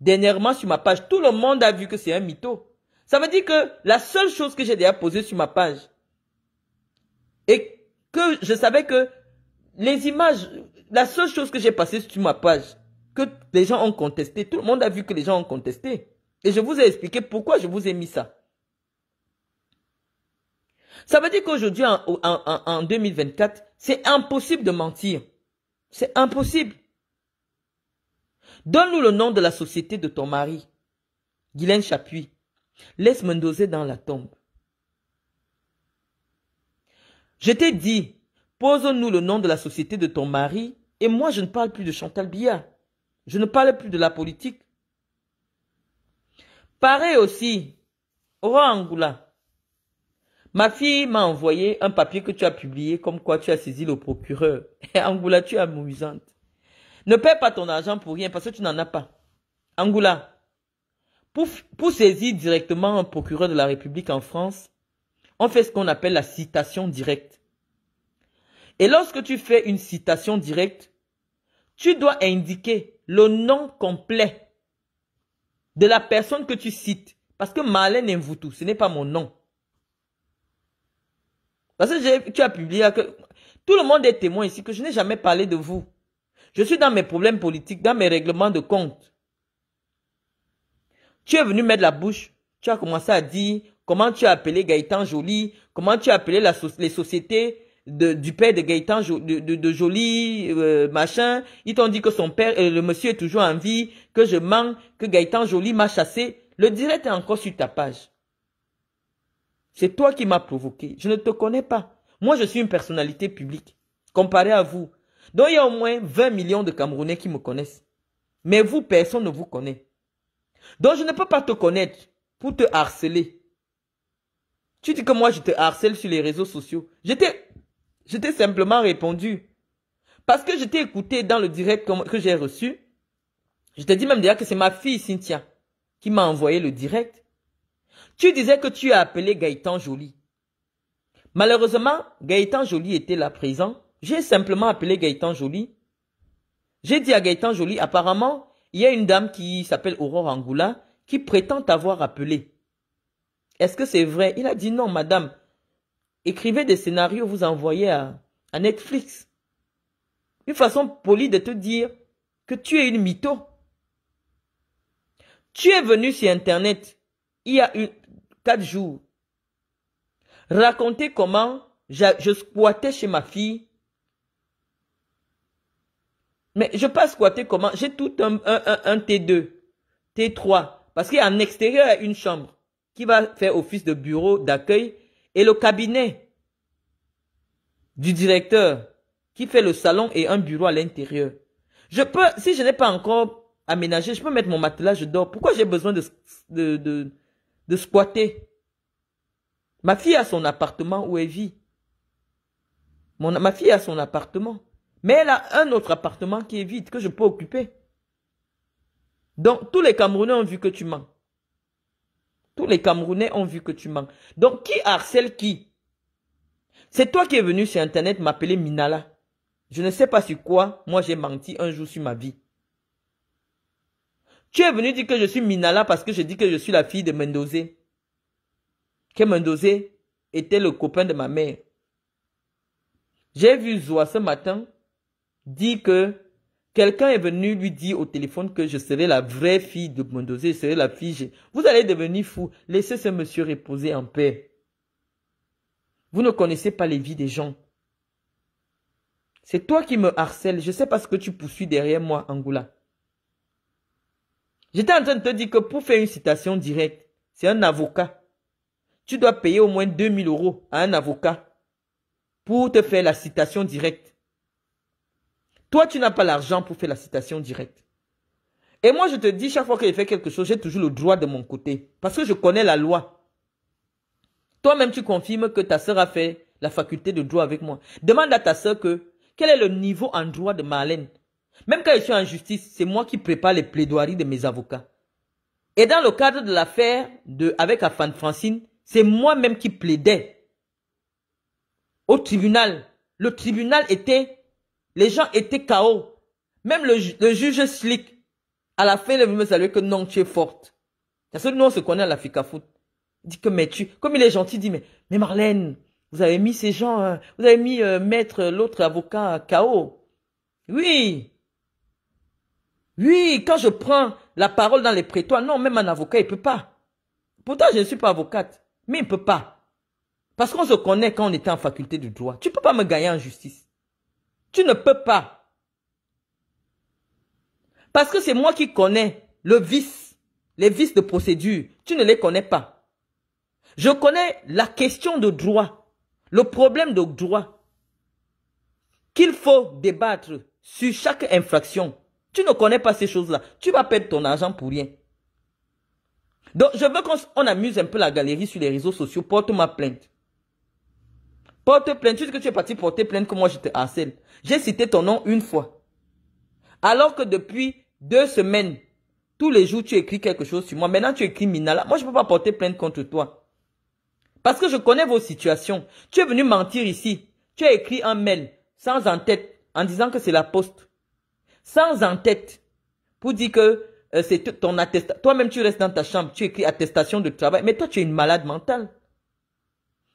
Speaker 1: Dernièrement sur ma page, tout le monde a vu que c'est un mytho. Ça veut dire que la seule chose que j'ai déjà posée sur ma page, et que je savais que les images, la seule chose que j'ai passée sur ma page, que les gens ont contesté, tout le monde a vu que les gens ont contesté. Et je vous ai expliqué pourquoi je vous ai mis ça. Ça veut dire qu'aujourd'hui, en, 2024, c'est impossible de mentir. C'est impossible. Donne-nous le nom de la société de ton mari. Guylaine Chapuis. Laisse moi doser dans la tombe. Je t'ai dit, pose-nous le nom de la société de ton mari et moi je ne parle plus de Chantal Bia. Je ne parle plus de la politique. Pareil aussi, roi Angoula. Ma fille m'a envoyé un papier que tu as publié comme quoi tu as saisi le procureur. Et Angoula, tu es amusante. Ne paie pas ton argent pour rien parce que tu n'en as pas. Angoula, pour, pour saisir directement un procureur de la République en France, on fait ce qu'on appelle la citation directe. Et lorsque tu fais une citation directe, tu dois indiquer le nom complet de la personne que tu cites. Parce que vous Mvoutou, ce n'est pas mon nom. Parce que tu as publié que tout le monde est témoin ici que je n'ai jamais parlé de vous. Je suis dans mes problèmes politiques, dans mes règlements de compte. Tu es venu mettre la bouche, tu as commencé à dire comment tu as appelé Gaëtan Joly, comment tu as appelé les sociétés de, du père de Gaëtan Jolie, de, euh, machin. Ils t'ont dit que son père, euh, le monsieur est toujours en vie, que je manque, que Gaëtan Joly m'a chassé. Le direct est encore sur ta page. C'est toi qui m'as provoqué. Je ne te connais pas. Moi, je suis une personnalité publique, comparée à vous. Donc, il y a au moins 20 millions de Camerounais qui me connaissent. Mais vous, personne ne vous connaît. Donc, je ne peux pas te connaître pour te harceler. Tu dis que moi, je te harcèle sur les réseaux sociaux. Je t'ai simplement répondu. Parce que je t'ai écouté dans le direct que, j'ai reçu. Je t'ai dit même déjà que c'est ma fille Cynthia qui m'a envoyé le direct. Tu disais que tu as appelé Gaëtan Joly. Malheureusement, Gaëtan Joly était là présent. J'ai simplement appelé Gaëtan Joly. J'ai dit à Gaëtan Joly, apparemment, il y a une dame qui s'appelle Aurore Angoula qui prétend t'avoir appelé. Est-ce que c'est vrai Il a dit non, madame. Écrivez des scénarios, vous envoyez à, Netflix. Une façon polie de te dire que tu es une mytho. Tu es venu sur Internet il y a quatre jours raconter comment je squattais chez ma fille mais je peux squatter comment J'ai tout un, un, un, T2, T3. Parce qu'il y a en extérieur une chambre qui va faire office de bureau d'accueil et le cabinet du directeur qui fait le salon et un bureau à l'intérieur. Je peux, si je n'ai pas encore aménagé, je peux mettre mon matelas, je dors. Pourquoi j'ai besoin de, de, de, squatter Ma fille a son appartement où elle vit. Mon, ma fille a son appartement. Mais elle a un autre appartement qui est vide, que je peux occuper. Donc, tous les Camerounais ont vu que tu mens. Tous les Camerounais ont vu que tu mens. Donc, qui harcèle qui C'est toi qui es venu sur Internet m'appeler Minala. Je ne sais pas sur quoi, moi j'ai menti un jour sur ma vie. Tu es venu dire que je suis Minala parce que je dis que je suis la fille de Mendozé. Que Mendozé était le copain de ma mère. J'ai vu Zoa ce matin dit que quelqu'un est venu lui dire au téléphone que je serai la vraie fille de Mondozé, je serai la fille. Vous allez devenir fou. Laissez ce monsieur reposer en paix. Vous ne connaissez pas les vies des gens. C'est toi qui me harcèles. Je sais pas ce que tu poursuis derrière moi, Angoula. J'étais en train de te dire que pour faire une citation directe, c'est un avocat. Tu dois payer au moins 2000 euros à un avocat pour te faire la citation directe. Toi, tu n'as pas l'argent pour faire la citation directe. Et moi, je te dis, chaque fois que je fais quelque chose, j'ai toujours le droit de mon côté. Parce que je connais la loi. Toi-même, tu confirmes que ta sœur a fait la faculté de droit avec moi. Demande à ta sœur que, quel est le niveau en droit de Marlène Même quand je suis en justice, c'est moi qui prépare les plaidoiries de mes avocats. Et dans le cadre de l'affaire de, avec Afan Francine, c'est moi-même qui plaidais au tribunal. Le tribunal était les gens étaient KO. Même le, juge slick, à la fin, il a me saluer que non, tu es forte. Parce que nous, on se connaît à la FICA Foot. Il dit que, mais tu, comme il est gentil, il dit, mais, mais Marlène, vous avez mis ces gens, euh, vous avez mis euh, mettre l'autre avocat KO. Oui. Oui, quand je prends la parole dans les prétoires, non, même un avocat, il peut pas. Pourtant, je ne suis pas avocate, mais il peut pas. Parce qu'on se connaît quand on était en faculté de droit. Tu peux pas me gagner en justice. Tu ne peux pas. Parce que c'est moi qui connais le vice, les vices de procédure. Tu ne les connais pas. Je connais la question de droit, le problème de droit qu'il faut débattre sur chaque infraction. Tu ne connais pas ces choses-là. Tu vas perdre ton argent pour rien. Donc, je veux qu'on amuse un peu la galerie sur les réseaux sociaux. Porte ma plainte. Porte plainte. Tu dis que tu es parti porter plainte que moi je te harcèle. J'ai cité ton nom une fois. Alors que depuis deux semaines, tous les jours, tu écris quelque chose sur moi. Maintenant, tu écris Minala. Moi, je ne peux pas porter plainte contre toi. Parce que je connais vos situations. Tu es venu mentir ici. Tu as écrit un mail sans en-tête en disant que c'est la poste. Sans en-tête pour dire que euh, c'est ton attestation. Toi-même, tu restes dans ta chambre. Tu écris attestation de travail. Mais toi, tu es une malade mentale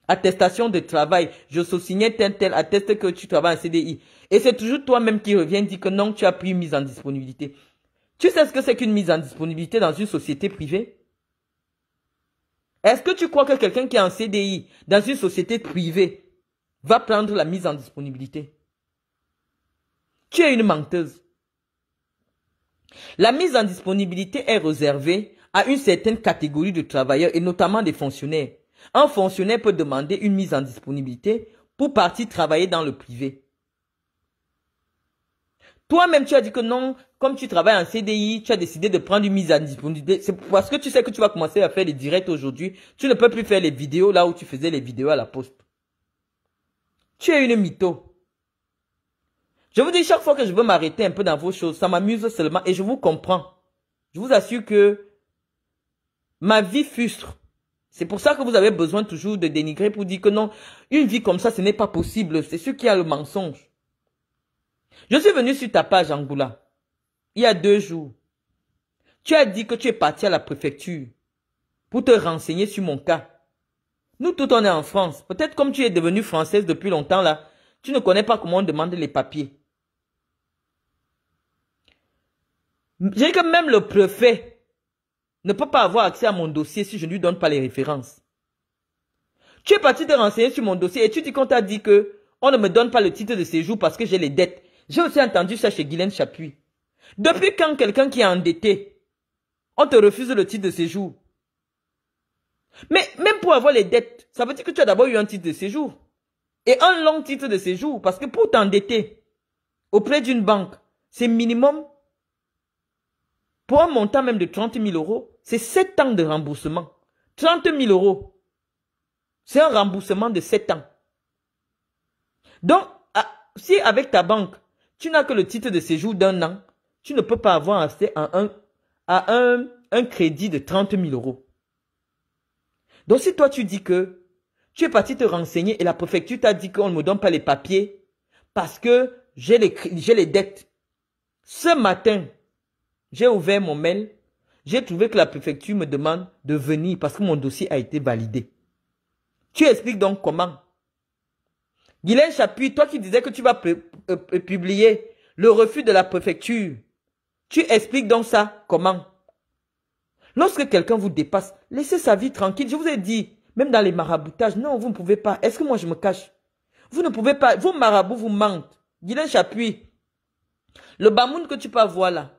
Speaker 1: attestation de travail, je sous-signais tel tel, atteste que tu travailles en CDI. Et c'est toujours toi-même qui reviens dit que non, tu as pris une mise en disponibilité. Tu sais ce que c'est qu'une mise en disponibilité dans une société privée Est-ce que tu crois que quelqu'un qui est en CDI dans une société privée va prendre la mise en disponibilité Tu es une menteuse. La mise en disponibilité est réservée à une certaine catégorie de travailleurs et notamment des fonctionnaires. Un fonctionnaire peut demander une mise en disponibilité pour partir travailler dans le privé. Toi-même, tu as dit que non, comme tu travailles en CDI, tu as décidé de prendre une mise en disponibilité. C'est parce que tu sais que tu vas commencer à faire les directs aujourd'hui. Tu ne peux plus faire les vidéos là où tu faisais les vidéos à la poste. Tu es une mytho. Je vous dis chaque fois que je veux m'arrêter un peu dans vos choses, ça m'amuse seulement et je vous comprends. Je vous assure que ma vie frustre. C'est pour ça que vous avez besoin toujours de dénigrer pour dire que non, une vie comme ça, ce n'est pas possible. C'est ce qui a le mensonge. Je suis venu sur ta page, Angoula, il y a deux jours. Tu as dit que tu es parti à la préfecture pour te renseigner sur mon cas. Nous, tout on est en France. Peut-être comme tu es devenue française depuis longtemps là, tu ne connais pas comment on demande les papiers. J'ai que même le préfet ne peut pas avoir accès à mon dossier si je ne lui donne pas les références. Tu es parti te renseigner sur mon dossier et tu dis qu'on t'a dit que on ne me donne pas le titre de séjour parce que j'ai les dettes. J'ai aussi entendu ça chez Guylaine Chapuis. Depuis quand quelqu'un qui est endetté, on te refuse le titre de séjour Mais même pour avoir les dettes, ça veut dire que tu as d'abord eu un titre de séjour. Et un long titre de séjour, parce que pour t'endetter auprès d'une banque, c'est minimum pour un montant même de 30 000 euros, c'est 7 ans de remboursement. 30 000 euros, c'est un remboursement de 7 ans. Donc, ah, si avec ta banque, tu n'as que le titre de séjour d'un an, tu ne peux pas avoir accès à un, à un, un crédit de 30 000 euros. Donc si toi tu dis que tu es parti te renseigner et la préfecture t'a dit qu'on ne me donne pas les papiers parce que j'ai les, j'ai les dettes. Ce matin, j'ai ouvert mon mail. J'ai trouvé que la préfecture me demande de venir parce que mon dossier a été validé. Tu expliques donc comment. Guylaine Chapuis, toi qui disais que tu vas euh, euh, publier le refus de la préfecture, tu expliques donc ça comment. Lorsque quelqu'un vous dépasse, laissez sa vie tranquille. Je vous ai dit, même dans les maraboutages, non, vous ne pouvez pas. Est-ce que moi je me cache Vous ne pouvez pas. Vos marabouts vous mentent. Guylaine Chapuis, le bamoun que tu peux avoir là,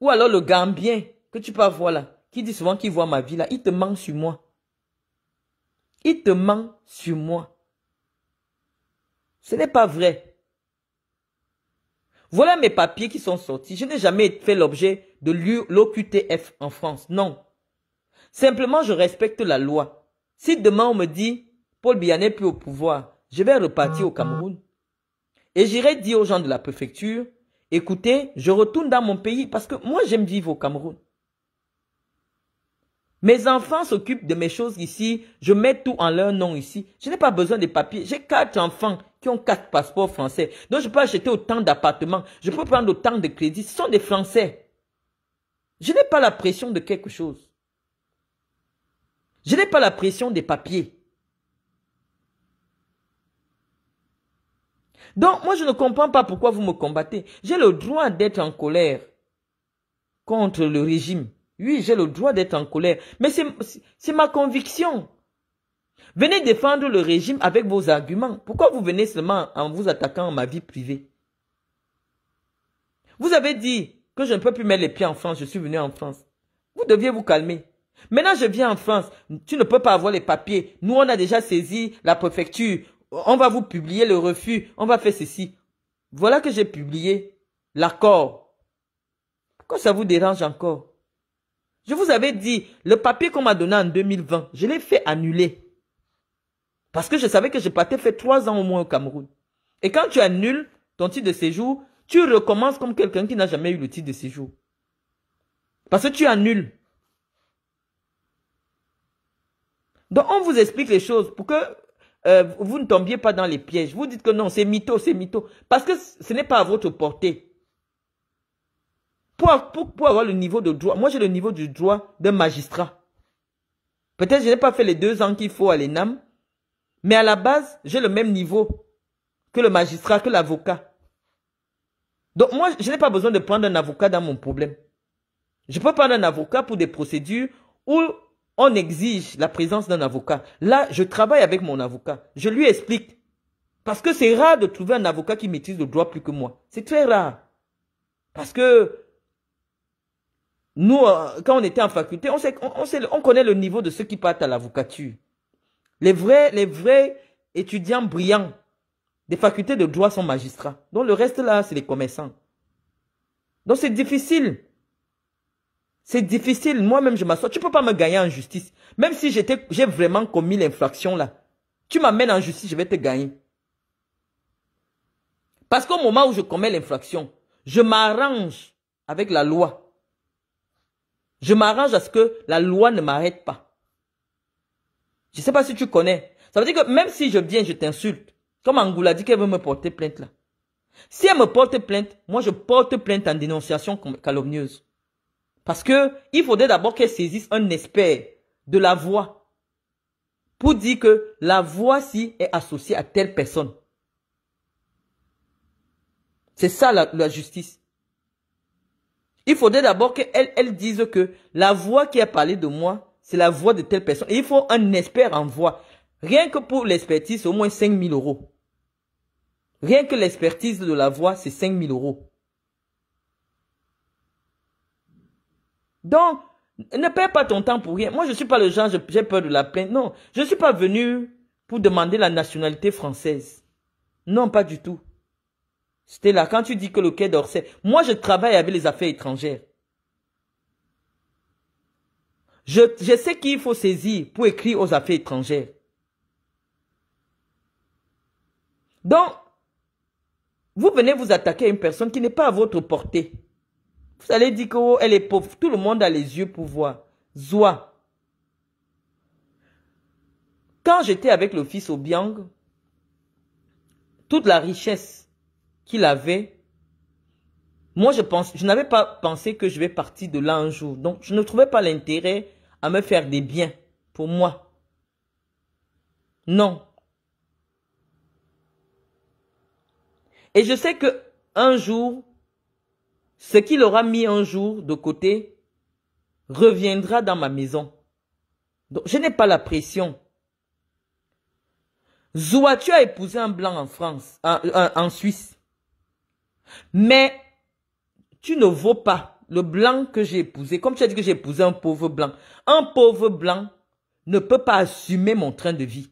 Speaker 1: ou alors le Gambien que tu peux avoir là, qui dit souvent qu'il voit ma vie là, il te ment sur moi. Il te ment sur moi. Ce n'est pas vrai. Voilà mes papiers qui sont sortis. Je n'ai jamais fait l'objet de l'OQTF en France. Non. Simplement, je respecte la loi. Si demain on me dit, Paul Biya n'est plus au pouvoir, je vais repartir au Cameroun. Et j'irai dire aux gens de la préfecture, écoutez, je retourne dans mon pays parce que moi, j'aime vivre au Cameroun. Mes enfants s'occupent de mes choses ici. Je mets tout en leur nom ici. Je n'ai pas besoin de papiers. J'ai quatre enfants qui ont quatre passeports français. Donc, je peux acheter autant d'appartements. Je peux prendre autant de crédits. Ce sont des Français. Je n'ai pas la pression de quelque chose. Je n'ai pas la pression des papiers. Donc, moi, je ne comprends pas pourquoi vous me combattez. J'ai le droit d'être en colère contre le régime. Oui, j'ai le droit d'être en colère. Mais c'est ma conviction. Venez défendre le régime avec vos arguments. Pourquoi vous venez seulement en vous attaquant à ma vie privée Vous avez dit que je ne peux plus mettre les pieds en France, je suis venu en France. Vous deviez vous calmer. Maintenant, je viens en France. Tu ne peux pas avoir les papiers. Nous, on a déjà saisi la préfecture on va vous publier le refus, on va faire ceci. Voilà que j'ai publié l'accord. Pourquoi ça vous dérange encore Je vous avais dit, le papier qu'on m'a donné en 2020, je l'ai fait annuler. Parce que je savais que je partais fait trois ans au moins au Cameroun. Et quand tu annules ton titre de séjour, tu recommences comme quelqu'un qui n'a jamais eu le titre de séjour. Parce que tu annules. Donc on vous explique les choses pour que euh, vous ne tombiez pas dans les pièges. Vous dites que non, c'est mytho, c'est mytho. Parce que ce n'est pas à votre portée. Pour, avoir le niveau de droit, moi j'ai le niveau du droit d'un magistrat. Peut-être je n'ai pas fait les deux ans qu'il faut à l'ENAM, mais à la base, j'ai le même niveau que le magistrat, que l'avocat. Donc moi, je n'ai pas besoin de prendre un avocat dans mon problème. Je peux prendre un avocat pour des procédures où on exige la présence d'un avocat. Là, je travaille avec mon avocat. Je lui explique. Parce que c'est rare de trouver un avocat qui maîtrise le droit plus que moi. C'est très rare. Parce que nous, euh, quand on était en faculté, on, sait, on, sait, on connaît le niveau de ceux qui partent à l'avocature. Les vrais, les vrais étudiants brillants des facultés de droit sont magistrats. Donc le reste là, c'est les commerçants. Donc c'est difficile. C'est difficile. Moi-même, je m'assois. Tu peux pas me gagner en justice. Même si j'étais, j'ai vraiment commis l'infraction là. Tu m'amènes en justice, je vais te gagner. Parce qu'au moment où je commets l'infraction, je m'arrange avec la loi. Je m'arrange à ce que la loi ne m'arrête pas. Je sais pas si tu connais. Ça veut dire que même si je viens, je t'insulte. Comme Angoula dit qu'elle veut me porter plainte là. Si elle me porte plainte, moi je porte plainte en dénonciation calomnieuse. Parce que il faudrait d'abord qu'elle saisisse un expert de la voix pour dire que la voix-ci est associée à telle personne. C'est ça la, justice. Il faudrait d'abord qu'elle elle dise que la voix qui a parlé de moi, c'est la voix de telle personne. il faut un expert en voix. Rien que pour l'expertise, au moins 5 000 euros. Rien que l'expertise de la voix, c'est 5 000 euros. Donc, ne perds pas ton temps pour rien. Moi, je ne suis pas le genre, j'ai peur de la peine. Non, je ne suis pas venu pour demander la nationalité française. Non, pas du tout. C'était là, quand tu dis que le Quai d'Orsay... Moi, je travaille avec les affaires étrangères. Je, je sais qu'il faut saisir pour écrire aux affaires étrangères. Donc, vous venez vous attaquer à une personne qui n'est pas à votre portée. Vous allez dire qu'elle oh, est pauvre. Tout le monde a les yeux pour voir. Zoa. Quand j'étais avec le fils Obiang, toute la richesse qu'il avait, moi je pense, je n'avais pas pensé que je vais partir de là un jour. Donc je ne trouvais pas l'intérêt à me faire des biens pour moi. Non. Et je sais que un jour, ce qu'il aura mis un jour de côté reviendra dans ma maison. Donc, je n'ai pas la pression. Zoua, tu as épousé un blanc en France, en, en, Suisse. Mais tu ne vaux pas le blanc que j'ai épousé. Comme tu as dit que j'ai épousé un pauvre blanc. Un pauvre blanc ne peut pas assumer mon train de vie.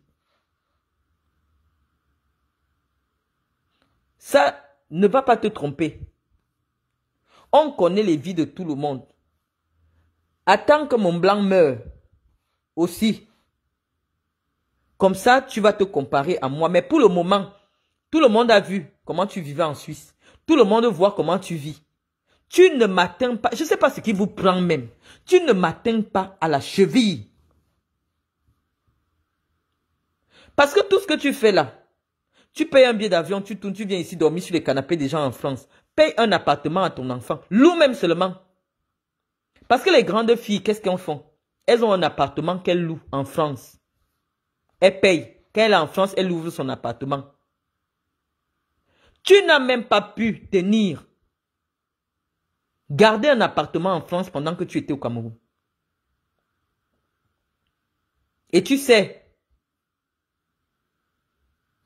Speaker 1: Ça ne va pas te tromper. On connaît les vies de tout le monde. Attends que mon blanc meure aussi. Comme ça, tu vas te comparer à moi. Mais pour le moment, tout le monde a vu comment tu vivais en Suisse. Tout le monde voit comment tu vis. Tu ne m'atteins pas. Je ne sais pas ce qui vous prend même. Tu ne m'atteins pas à la cheville. Parce que tout ce que tu fais là, tu payes un billet d'avion, tu tu viens ici dormir sur les canapés des gens en France. Paye un appartement à ton enfant. Loue même seulement. Parce que les grandes filles, qu'est-ce qu'elles font Elles ont un appartement qu'elles louent en France. Elles payent. Quand elle est en France, elle ouvre son appartement. Tu n'as même pas pu tenir. Garder un appartement en France pendant que tu étais au Cameroun. Et tu sais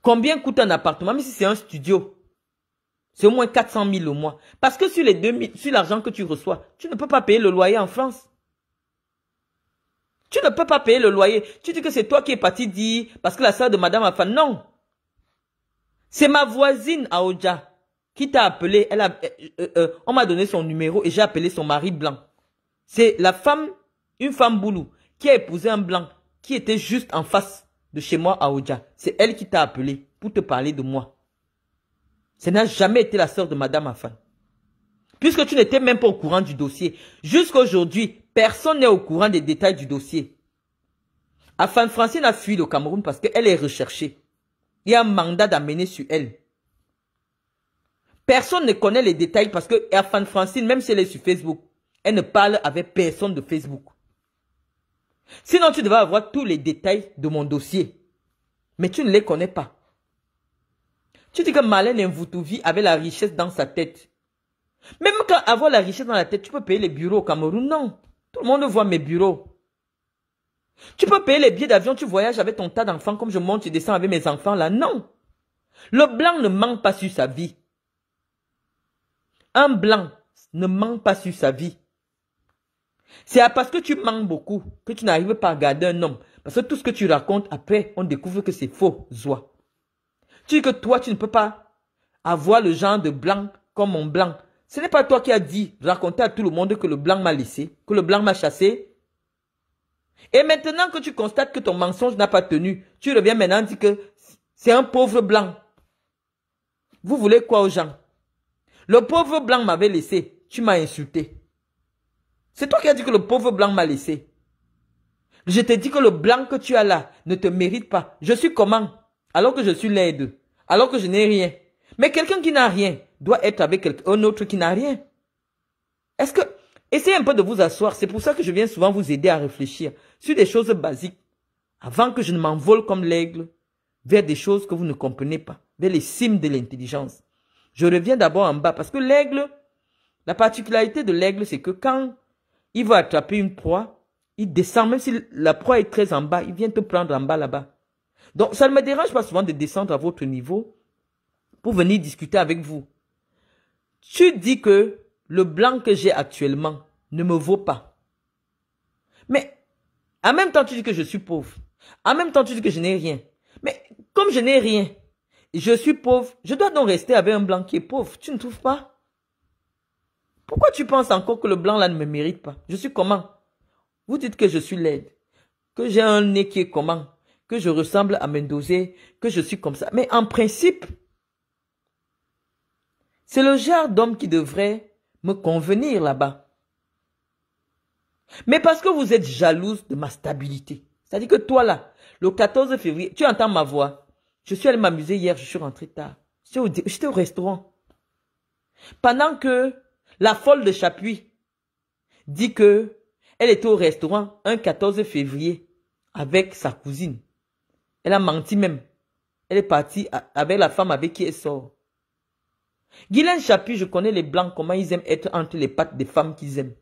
Speaker 1: combien coûte un appartement, même si c'est un studio. C'est au moins 400 000 au mois. Parce que sur les 2000, sur l'argent que tu reçois, tu ne peux pas payer le loyer en France. Tu ne peux pas payer le loyer. Tu dis que c'est toi qui es parti dire parce que la soeur de madame a fait. Non. C'est ma voisine Aoja qui t'a appelé. Elle a, euh, euh, euh, on m'a donné son numéro et j'ai appelé son mari blanc. C'est la femme, une femme boulou, qui a épousé un blanc qui était juste en face de chez moi à C'est elle qui t'a appelé pour te parler de moi. Ce n'a jamais été la sœur de Madame Afan. Puisque tu n'étais même pas au courant du dossier. Jusqu'à aujourd'hui, personne n'est au courant des détails du dossier. Afan Francine a fui le Cameroun parce qu'elle est recherchée. Il y a un mandat d'amener sur elle. Personne ne connaît les détails parce que Afan Francine, même si elle est sur Facebook, elle ne parle avec personne de Facebook. Sinon, tu devrais avoir tous les détails de mon dossier. Mais tu ne les connais pas. Tu dis que Malène vie avait la richesse dans sa tête. Même quand avoir la richesse dans la tête, tu peux payer les bureaux au Cameroun. Non. Tout le monde voit mes bureaux. Tu peux payer les billets d'avion, tu voyages avec ton tas d'enfants comme je monte, tu descends avec mes enfants là. Non. Le blanc ne manque pas sur sa vie. Un blanc ne manque pas sur sa vie. C'est parce que tu manques beaucoup que tu n'arrives pas à garder un homme. Parce que tout ce que tu racontes, après, on découvre que c'est faux, Zoa. Tu dis que toi, tu ne peux pas avoir le genre de blanc comme mon blanc. Ce n'est pas toi qui as dit, raconter à tout le monde que le blanc m'a laissé, que le blanc m'a chassé. Et maintenant que tu constates que ton mensonge n'a pas tenu, tu reviens maintenant dis que c'est un pauvre blanc. Vous voulez quoi aux gens Le pauvre blanc m'avait laissé, tu m'as insulté. C'est toi qui as dit que le pauvre blanc m'a laissé. Je te dis que le blanc que tu as là ne te mérite pas. Je suis comment alors que je suis laide, alors que je n'ai rien. Mais quelqu'un qui n'a rien doit être avec un autre qui n'a rien. Est-ce que, essayez un peu de vous asseoir, c'est pour ça que je viens souvent vous aider à réfléchir sur des choses basiques, avant que je ne m'envole comme l'aigle vers des choses que vous ne comprenez pas, vers les cimes de l'intelligence. Je reviens d'abord en bas, parce que l'aigle, la particularité de l'aigle, c'est que quand il va attraper une proie, il descend, même si la proie est très en bas, il vient te prendre en bas là-bas. Donc, ça ne me dérange pas souvent de descendre à votre niveau pour venir discuter avec vous. Tu dis que le blanc que j'ai actuellement ne me vaut pas. Mais, en même temps, tu dis que je suis pauvre. En même temps, tu dis que je n'ai rien. Mais, comme je n'ai rien, je suis pauvre, je dois donc rester avec un blanc qui est pauvre. Tu ne trouves pas? Pourquoi tu penses encore que le blanc là ne me mérite pas Je suis comment Vous dites que je suis laide, que j'ai un nez qui est comment que je ressemble à Mendoza, que je suis comme ça. Mais en principe, c'est le genre d'homme qui devrait me convenir là-bas. Mais parce que vous êtes jalouse de ma stabilité. C'est-à-dire que toi là, le 14 février, tu entends ma voix. Je suis allée m'amuser hier, je suis rentrée tard. J'étais au, au restaurant. Pendant que la folle de Chapuis dit que elle était au restaurant un 14 février avec sa cousine. Elle a menti même. Elle est partie avec la femme avec qui elle sort. Guylaine Chapu, je connais les blancs, comment ils aiment être entre les pattes des femmes qu'ils aiment.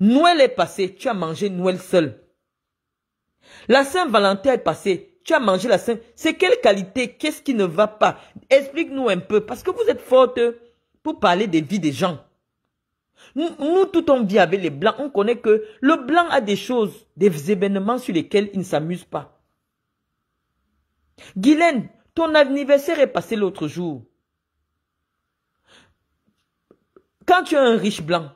Speaker 1: Noël est passé, tu as mangé Noël seul. La Saint-Valentin est passée, tu as mangé la Saint. C'est quelle qualité Qu'est-ce qui ne va pas Explique-nous un peu, parce que vous êtes forte pour parler des vies des gens. Nous, tout on vit avec les blancs, on connaît que le blanc a des choses, des événements sur lesquels il ne s'amuse pas. Guylaine, ton anniversaire est passé l'autre jour. Quand tu as un riche blanc,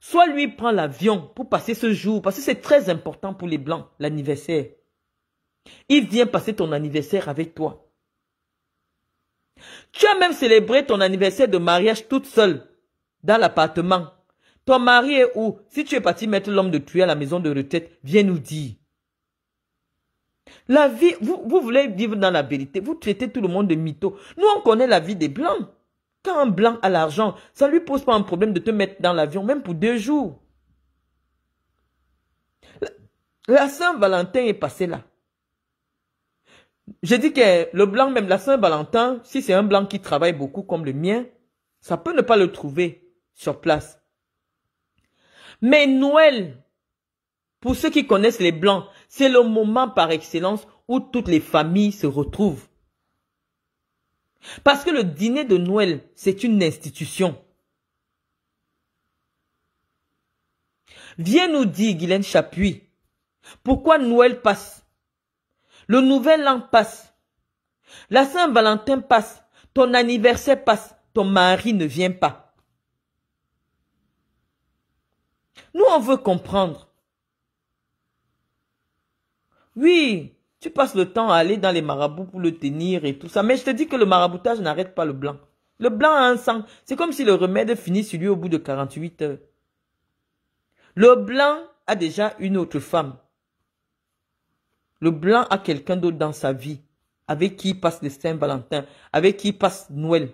Speaker 1: soit lui prend l'avion pour passer ce jour, parce que c'est très important pour les blancs, l'anniversaire. Il vient passer ton anniversaire avec toi. Tu as même célébré ton anniversaire de mariage toute seule, dans l'appartement. Ton mari est où Si tu es parti mettre l'homme de tuer à la maison de retraite, viens nous dire. La vie, vous, vous voulez vivre dans la vérité. Vous traitez tout le monde de mytho. Nous, on connaît la vie des Blancs. Quand un Blanc a l'argent, ça ne lui pose pas un problème de te mettre dans l'avion, même pour deux jours. La, la Saint-Valentin est passée là. Je dis que le blanc, même la Saint-Valentin, si c'est un blanc qui travaille beaucoup comme le mien, ça peut ne pas le trouver sur place. Mais Noël, pour ceux qui connaissent les blancs, c'est le moment par excellence où toutes les familles se retrouvent. Parce que le dîner de Noël, c'est une institution. Viens nous dire, Guylaine Chapuis, pourquoi Noël passe Le Nouvel An passe. La Saint-Valentin passe. Ton anniversaire passe. Ton mari ne vient pas. Nous, on veut comprendre. Oui, tu passes le temps à aller dans les marabouts pour le tenir et tout ça. Mais je te dis que le maraboutage n'arrête pas le blanc. Le blanc a un sang. C'est comme si le remède finit sur lui au bout de 48 heures. Le blanc a déjà une autre femme. Le blanc a quelqu'un d'autre dans sa vie, avec qui il passe le Saint-Valentin, avec qui il passe Noël.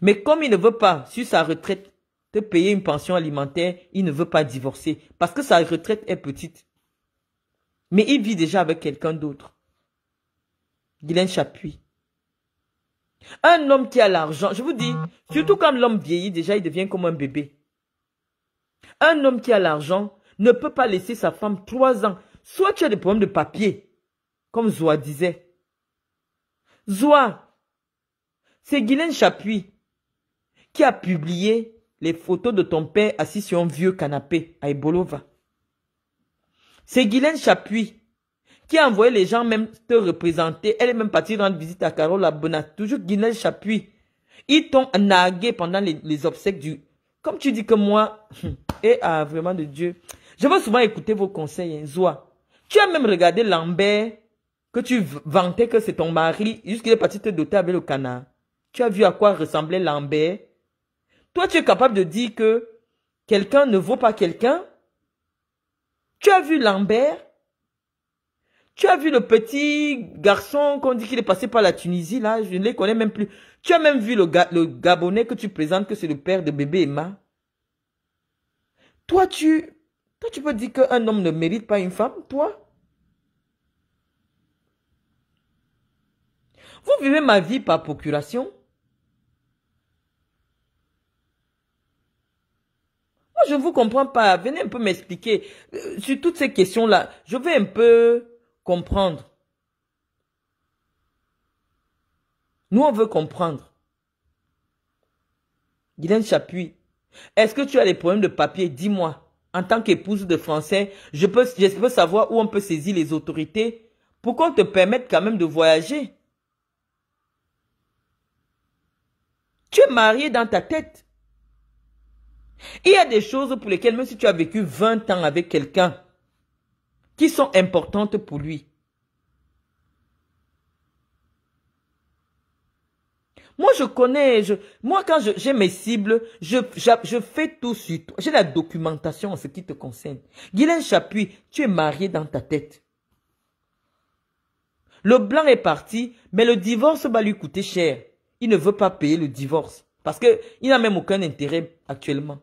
Speaker 1: Mais comme il ne veut pas, sur sa retraite, de payer une pension alimentaire, il ne veut pas divorcer parce que sa retraite est petite. Mais il vit déjà avec quelqu'un d'autre. Guylaine Chapuis. Un homme qui a l'argent, je vous dis, surtout quand l'homme vieillit, déjà il devient comme un bébé. Un homme qui a l'argent ne peut pas laisser sa femme trois ans. Soit tu as des problèmes de papier, comme Zoa disait. Zoa, c'est Guylaine Chapuis qui a publié les photos de ton père assis sur un vieux canapé à Ebolova. C'est Guylaine Chapuis qui a envoyé les gens même te représenter. Elle est même partie rendre visite à Carole Abonat. Toujours Guylaine Chapuis. Ils t'ont nagué pendant les, obsèques du... Comme tu dis que moi... Et eh, ah, vraiment de Dieu. Je veux souvent écouter vos conseils, hein, Tu as même regardé Lambert que tu vantais que c'est ton mari jusqu'il est parti te doter avec le canard. Tu as vu à quoi ressemblait Lambert toi, tu es capable de dire que quelqu'un ne vaut pas quelqu'un. Tu as vu Lambert. Tu as vu le petit garçon qu'on dit qu'il est passé par la Tunisie, là. Je ne les connais même plus. Tu as même vu le, le Gabonais que tu présentes, que c'est le père de bébé Emma. Toi, tu, toi, tu peux dire qu'un homme ne mérite pas une femme, toi? Vous vivez ma vie par procuration? je ne vous comprends pas. Venez un peu m'expliquer. Euh, sur toutes ces questions-là, je veux un peu comprendre. Nous, on veut comprendre. Guylaine Chapuis, est-ce que tu as des problèmes de papier Dis-moi. En tant qu'épouse de Français, je peux, je peux savoir où on peut saisir les autorités pour qu'on te permette quand même de voyager. Tu es marié dans ta tête. Il y a des choses pour lesquelles, même si tu as vécu 20 ans avec quelqu'un, qui sont importantes pour lui. Moi, je connais, je, moi, quand j'ai mes cibles, je, fais tout sur toi. J'ai la documentation en ce qui te concerne. Guylaine Chapuis, tu es marié dans ta tête. Le blanc est parti, mais le divorce va lui coûter cher. Il ne veut pas payer le divorce parce qu'il n'a même aucun intérêt actuellement.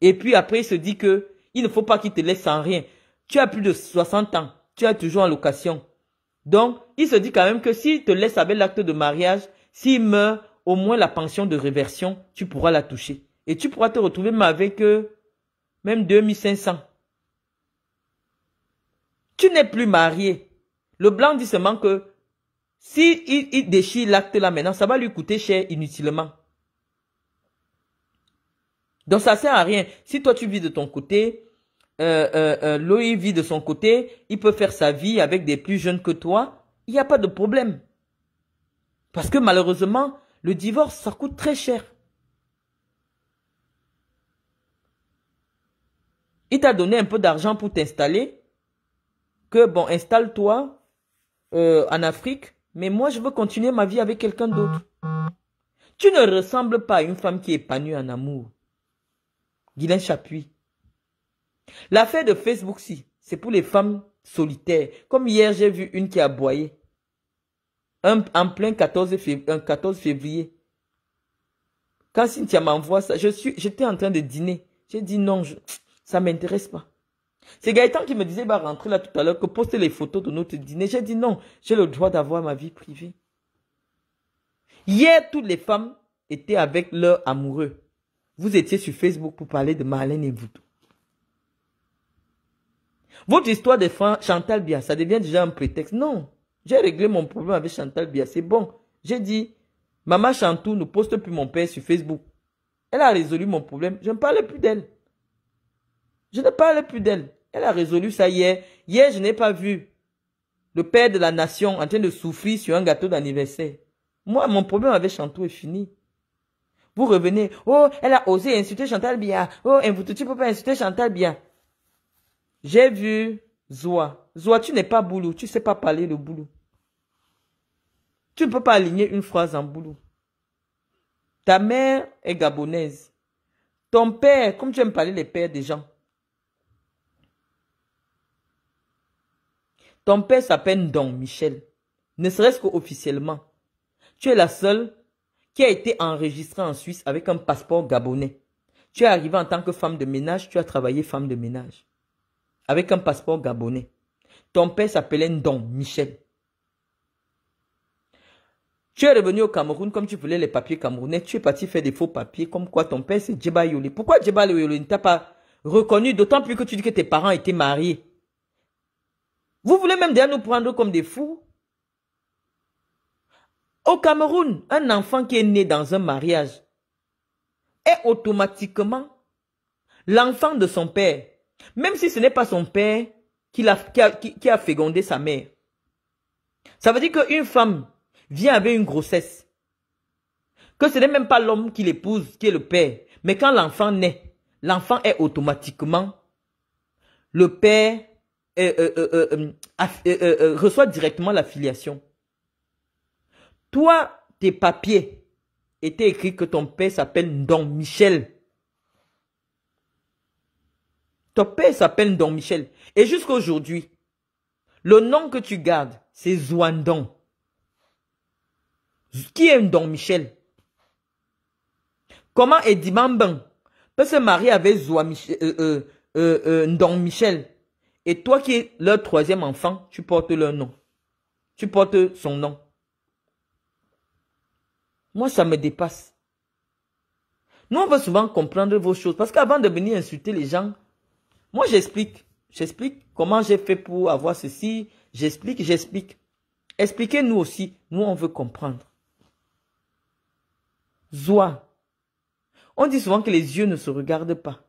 Speaker 1: Et puis après, il se dit que il ne faut pas qu'il te laisse sans rien. Tu as plus de 60 ans. Tu as toujours en location. Donc, il se dit quand même que s'il te laisse avec l'acte de mariage, s'il meurt, au moins la pension de réversion, tu pourras la toucher. Et tu pourras te retrouver euh, même avec même 2500. Tu n'es plus marié. Le blanc dit seulement que si il déchire l'acte là maintenant, ça va lui coûter cher inutilement. Donc ça sert à rien. Si toi tu vis de ton côté, euh, euh, euh vit de son côté, il peut faire sa vie avec des plus jeunes que toi, il n'y a pas de problème. Parce que malheureusement, le divorce, ça coûte très cher. Il t'a donné un peu d'argent pour t'installer, que bon, installe-toi euh, en Afrique, mais moi je veux continuer ma vie avec quelqu'un d'autre. Tu ne ressembles pas à une femme qui est épanouie en amour. Guylain Chapuis. L'affaire de Facebook, si, c'est pour les femmes solitaires. Comme hier, j'ai vu une qui a boyé. en plein 14, février. Quand Cynthia m'envoie ça, je suis, j'étais en train de dîner. J'ai dit non, je, ça m'intéresse pas. C'est Gaëtan qui me disait, bah, rentrer là tout à l'heure, que poster les photos de notre dîner. J'ai dit non, j'ai le droit d'avoir ma vie privée. Hier, toutes les femmes étaient avec leur amoureux vous étiez sur Facebook pour parler de Marlène et vous. Votre histoire de Chantal Bia, ça devient déjà un prétexte. Non, j'ai réglé mon problème avec Chantal Bia, c'est bon. J'ai dit, Maman Chantou ne poste plus mon père sur Facebook. Elle a résolu mon problème, je ne parle plus d'elle. Je ne parle plus d'elle. Elle a résolu ça hier. Hier, je n'ai pas vu le père de la nation en train de souffrir sur un gâteau d'anniversaire. Moi, mon problème avec Chantou est fini. Vous revenez. Oh, elle a osé insulter Chantal Bia. Oh, tu peux pas insulter Chantal Bia. J'ai vu Zoa. Zoa, tu n'es pas boulot. Tu sais pas parler de boulot. Tu ne peux pas aligner une phrase en boulot. Ta mère est gabonaise. Ton père, comme tu aimes parler les pères des gens. Ton père s'appelle Don Michel. Ne serait-ce qu'officiellement. Tu es la seule qui a été enregistré en Suisse avec un passeport gabonais. Tu es arrivé en tant que femme de ménage, tu as travaillé femme de ménage avec un passeport gabonais. Ton père s'appelait Ndon Michel. Tu es revenu au Cameroun comme tu voulais les papiers camerounais. Tu es parti faire des faux papiers comme quoi ton père c'est Djeba Yoli. Pourquoi Djeba Yoli ne t'a pas reconnu d'autant plus que tu dis que tes parents étaient mariés Vous voulez même déjà nous prendre comme des fous au Cameroun, un enfant qui est né dans un mariage est automatiquement l'enfant de son père, même si ce n'est pas son père qui a, a, qui a, fécondé sa mère. Ça veut dire qu'une femme vient avec une grossesse, que ce n'est même pas l'homme qui l'épouse, qui est le père, mais quand l'enfant naît, l'enfant est automatiquement le père euh, euh, euh, reçoit directement la filiation. Toi, tes papiers étaient écrits que ton père s'appelle Don Michel. Ton père s'appelle Don Michel. Et jusqu'à aujourd'hui, le nom que tu gardes, c'est Zouandon. Qui est Don Michel Comment mamban peut se marier avec Zoua Michel, euh, euh, euh, Don Michel Et toi qui es leur troisième enfant, tu portes leur nom. Tu portes son nom. Moi, ça me dépasse. Nous, on veut souvent comprendre vos choses. Parce qu'avant de venir insulter les gens, moi, j'explique. J'explique comment j'ai fait pour avoir ceci. J'explique, j'explique. Expliquez-nous aussi. Nous, on veut comprendre. Zoie. On dit souvent que les yeux ne se regardent pas.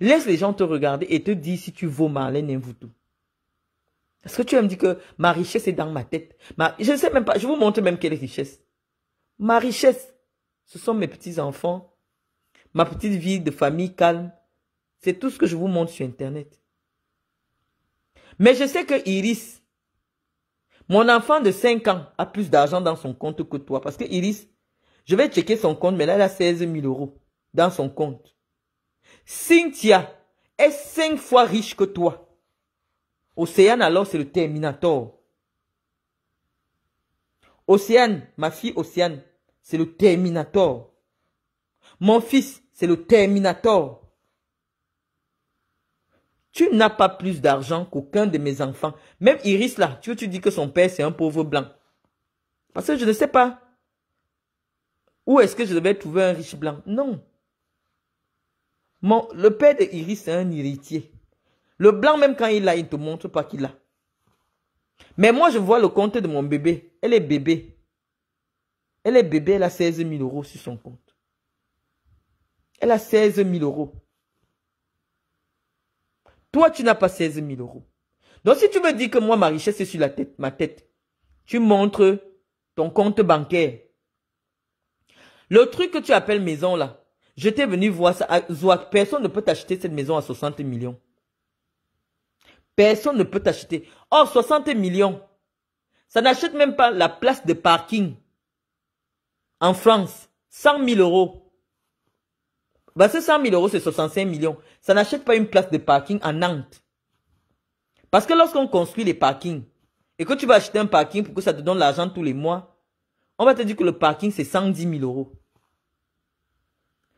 Speaker 1: Laisse les gens te regarder et te dire si tu vaux Marlène hein, tout. Est-ce que tu as me dire que ma richesse est dans ma tête Je ne sais même pas. Je vous montre même quelle richesse. Ma richesse, ce sont mes petits-enfants, ma petite vie de famille calme. C'est tout ce que je vous montre sur Internet. Mais je sais que Iris, mon enfant de 5 ans, a plus d'argent dans son compte que toi. Parce que Iris, je vais checker son compte, mais là, elle a 16 000 euros dans son compte. Cynthia est 5 fois riche que toi. Océane, alors, c'est le Terminator. Océane, ma fille Océane, c'est le Terminator. Mon fils, c'est le Terminator. Tu n'as pas plus d'argent qu'aucun de mes enfants. Même Iris, là, tu, tu dis que son père, c'est un pauvre blanc. Parce que je ne sais pas. Où est-ce que je devais trouver un riche blanc Non. Mon, le père de Iris, c'est un héritier. Le blanc, même quand il l'a, il ne te montre pas qu'il l'a. Mais moi, je vois le compte de mon bébé. Elle est bébé. Elle est bébé, elle a 16 000 euros sur son compte. Elle a 16 000 euros. Toi, tu n'as pas 16 000 euros. Donc, si tu me dis que moi, ma richesse est sur la tête, ma tête, tu montres ton compte bancaire. Le truc que tu appelles maison, là, je t'ai venu voir ça. Ah, personne ne peut t'acheter cette maison à 60 millions. Personne ne peut t'acheter. Oh, 60 millions, ça n'achète même pas la place de parking en France, 100 000 euros. Bah, ces 100 000 euros, c'est 65 millions. Ça n'achète pas une place de parking à Nantes. Parce que lorsqu'on construit les parkings, et que tu vas acheter un parking pour que ça te donne l'argent tous les mois, on va te dire que le parking, c'est 110 000 euros.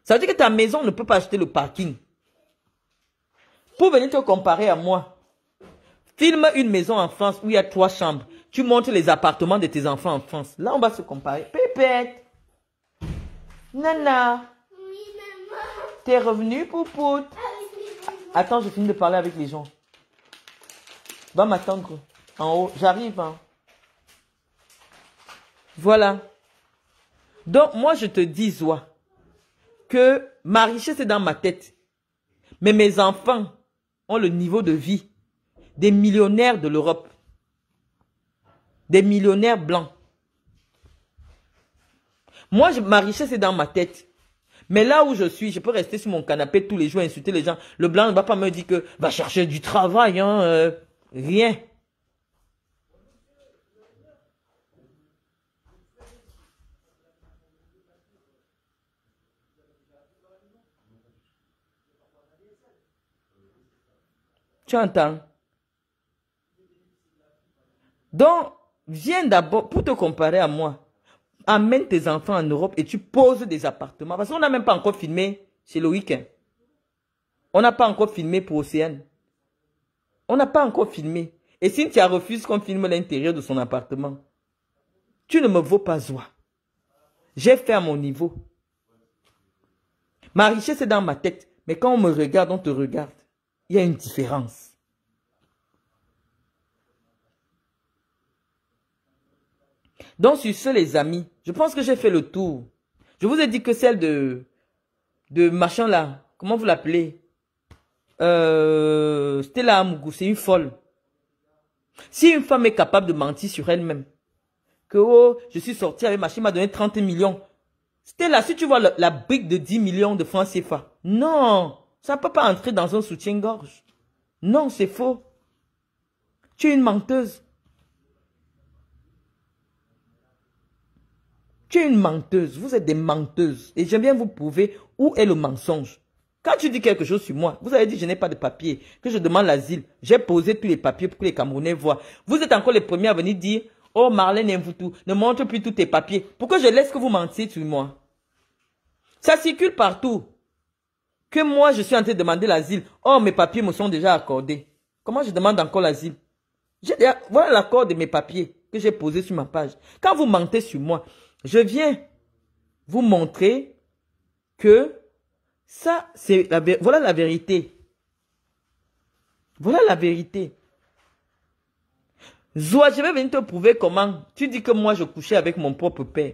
Speaker 1: Ça veut dire que ta maison ne peut pas acheter le parking. Pour venir te comparer à moi, filme une maison en France où il y a trois chambres. Tu montres les appartements de tes enfants en France. Là, on va se comparer. Pépette Nana. T'es revenue, Poupoute? Ah Attends, je finis de parler avec les gens. Va m'attendre en haut. J'arrive. Hein. Voilà. Donc, moi, je te dis, Zoa, que ma richesse est dans ma tête. Mais mes enfants ont le niveau de vie des millionnaires de l'Europe. Des millionnaires blancs. Moi, je, ma richesse est dans ma tête. Mais là où je suis, je peux rester sur mon canapé tous les jours, insulter les gens. Le blanc ne va pas me dire que va chercher du travail, hein, euh, rien. Tu entends Donc, viens d'abord, pour te comparer à moi, amène tes enfants en Europe et tu poses des appartements. Parce qu'on n'a même pas encore filmé chez le hein. week On n'a pas encore filmé pour Océane. On n'a pas encore filmé. Et Cynthia refuse qu'on filme l'intérieur de son appartement. Tu ne me vaux pas joie. J'ai fait à mon niveau. Ma richesse est dans ma tête. Mais quand on me regarde, on te regarde. Il y a une différence. Donc sur ce, les amis, je pense que j'ai fait le tour. Je vous ai dit que celle de de machin là, comment vous l'appelez euh, Stella Amougou, c'est une folle. Si une femme est capable de mentir sur elle-même, que oh, je suis sortie avec machin, m'a donné 30 millions. Stella, si tu vois la, la brique de 10 millions de francs CFA, non, ça ne peut pas entrer dans un soutien-gorge. Non, c'est faux. Tu es une menteuse. Tu une menteuse. Vous êtes des menteuses. Et j'aime bien vous prouver où est le mensonge. Quand tu dis quelque chose sur moi, vous avez dit je n'ai pas de papier, que je demande l'asile. J'ai posé tous les papiers pour que les Camerounais voient. Vous êtes encore les premiers à venir dire Oh Marlène tout, ne montre plus tous tes papiers. Pourquoi je laisse que vous mentiez sur moi Ça circule partout. Que moi je suis en train de demander l'asile. Oh mes papiers me sont déjà accordés. Comment je demande encore l'asile voilà l'accord de mes papiers que j'ai posé sur ma page. Quand vous mentez sur moi, je viens vous montrer que ça, c'est la, voilà la vérité. Voilà la vérité. Zoa, je vais venir te prouver comment. Tu dis que moi, je couchais avec mon propre père.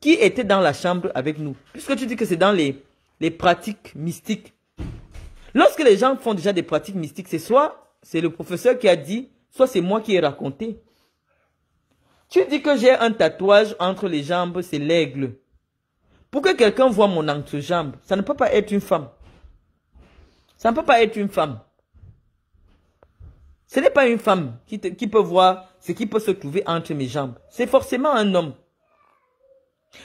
Speaker 1: Qui était dans la chambre avec nous Puisque tu dis que c'est dans les, les pratiques mystiques. Lorsque les gens font déjà des pratiques mystiques, c'est soit c'est le professeur qui a dit, soit c'est moi qui ai raconté. Tu dis que j'ai un tatouage entre les jambes, c'est l'aigle. Pour que quelqu'un voit mon entrejambe, ça ne peut pas être une femme. Ça ne peut pas être une femme. Ce n'est pas une femme qui, peut voir ce qui peut se trouver entre mes jambes. C'est forcément un homme.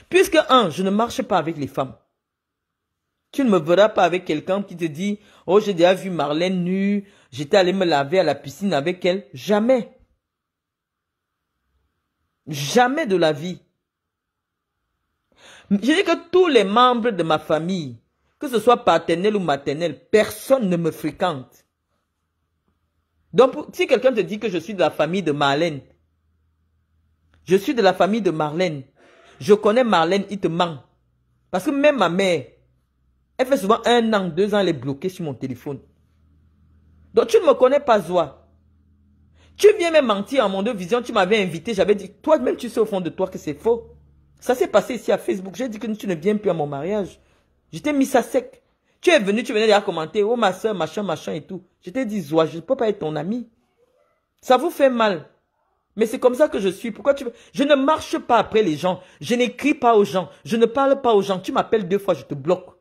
Speaker 1: Puisque, un, je ne marche pas avec les femmes. Tu ne me verras pas avec quelqu'un qui te dit, oh, j'ai déjà vu Marlène nue, j'étais allé me laver à la piscine avec elle. Jamais. Jamais de la vie. Je dis que tous les membres de ma famille, que ce soit paternel ou maternel, personne ne me fréquente. Donc, si quelqu'un te dit que je suis de la famille de Marlène, je suis de la famille de Marlène, je connais Marlène, il te ment. Parce que même ma mère, elle fait souvent un an, deux ans, elle est bloquée sur mon téléphone. Donc, tu ne me connais pas, Zoa. Tu viens me mentir en mon deux vision, tu m'avais invité, j'avais dit, toi-même tu sais au fond de toi que c'est faux. Ça s'est passé ici à Facebook, j'ai dit que tu ne viens plus à mon mariage. Je t'ai mis ça sec. Tu es venu, tu venais déjà commenter, oh ma soeur, machin, machin et tout. Je t'ai dit, Zoua, je ne peux pas être ton ami. Ça vous fait mal. Mais c'est comme ça que je suis. Pourquoi tu veux Je ne marche pas après les gens. Je n'écris pas aux gens. Je ne parle pas aux gens. Tu m'appelles deux fois, je te bloque.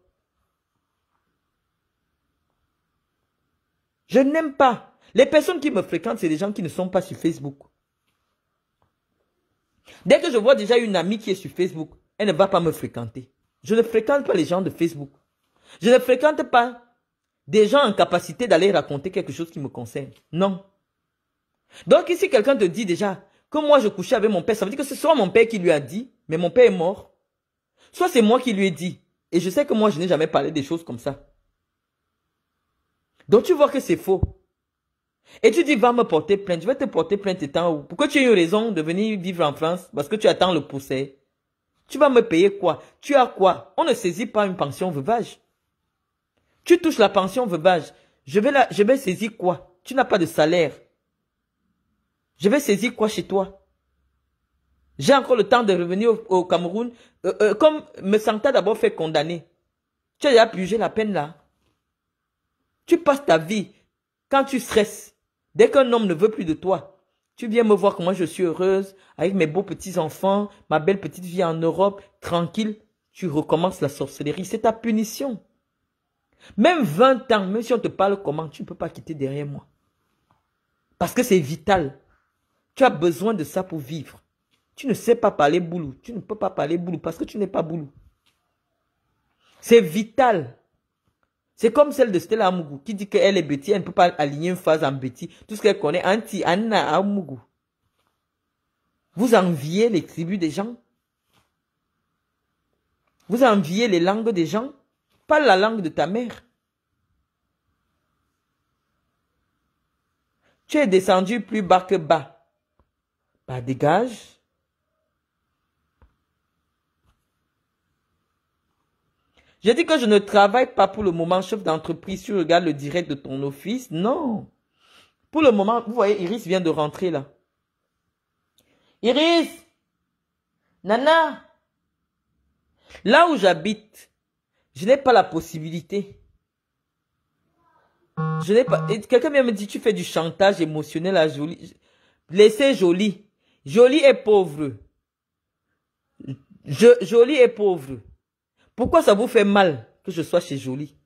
Speaker 1: Je n'aime pas. Les personnes qui me fréquentent, c'est des gens qui ne sont pas sur Facebook. Dès que je vois déjà une amie qui est sur Facebook, elle ne va pas me fréquenter. Je ne fréquente pas les gens de Facebook. Je ne fréquente pas des gens en capacité d'aller raconter quelque chose qui me concerne. Non. Donc ici, quelqu'un te dit déjà que moi je couchais avec mon père. Ça veut dire que c'est soit mon père qui lui a dit, mais mon père est mort. Soit c'est moi qui lui ai dit. Et je sais que moi, je n'ai jamais parlé des choses comme ça. Donc tu vois que c'est faux. Et tu dis, va me porter plainte. Je vais te porter plainte étant où Pourquoi tu as eu raison de venir vivre en France Parce que tu attends le procès. Tu vas me payer quoi Tu as quoi On ne saisit pas une pension veuvage. Tu touches la pension veuvage. Je vais, la, je vais saisir quoi Tu n'as pas de salaire. Je vais saisir quoi chez toi J'ai encore le temps de revenir au, Cameroun. Euh, euh, comme me Santa d'abord fait condamner. Tu as déjà purgé la peine là. Tu passes ta vie quand tu stresses Dès qu'un homme ne veut plus de toi, tu viens me voir comment je suis heureuse avec mes beaux petits-enfants, ma belle petite vie en Europe, tranquille. Tu recommences la sorcellerie. C'est ta punition. Même 20 ans, même si on te parle comment, tu ne peux pas quitter derrière moi. Parce que c'est vital. Tu as besoin de ça pour vivre. Tu ne sais pas parler boulot, Tu ne peux pas parler boulot parce que tu n'es pas boulot. C'est vital. C'est comme celle de Stella Amugu qui dit qu'elle est bêtie, elle ne peut pas aligner une phase en bêtise. Tout ce qu'elle connaît, anti, Anna Amougou. Vous enviez les tribus des gens. Vous enviez les langues des gens. Pas la langue de ta mère. Tu es descendu plus bas que bas. Bah dégage. J'ai dit que je ne travaille pas pour le moment chef d'entreprise, tu regardes le direct de ton office. Non. Pour le moment, vous voyez, Iris vient de rentrer là. Iris, Nana, là où j'habite, je n'ai pas la possibilité. Je n'ai pas. Quelqu'un vient me dire, tu fais du chantage émotionnel à Jolie. Laissez Jolie. Jolie est pauvre. Je, Jolie est pauvre. Pourquoi ça vous fait mal que je sois chez Jolie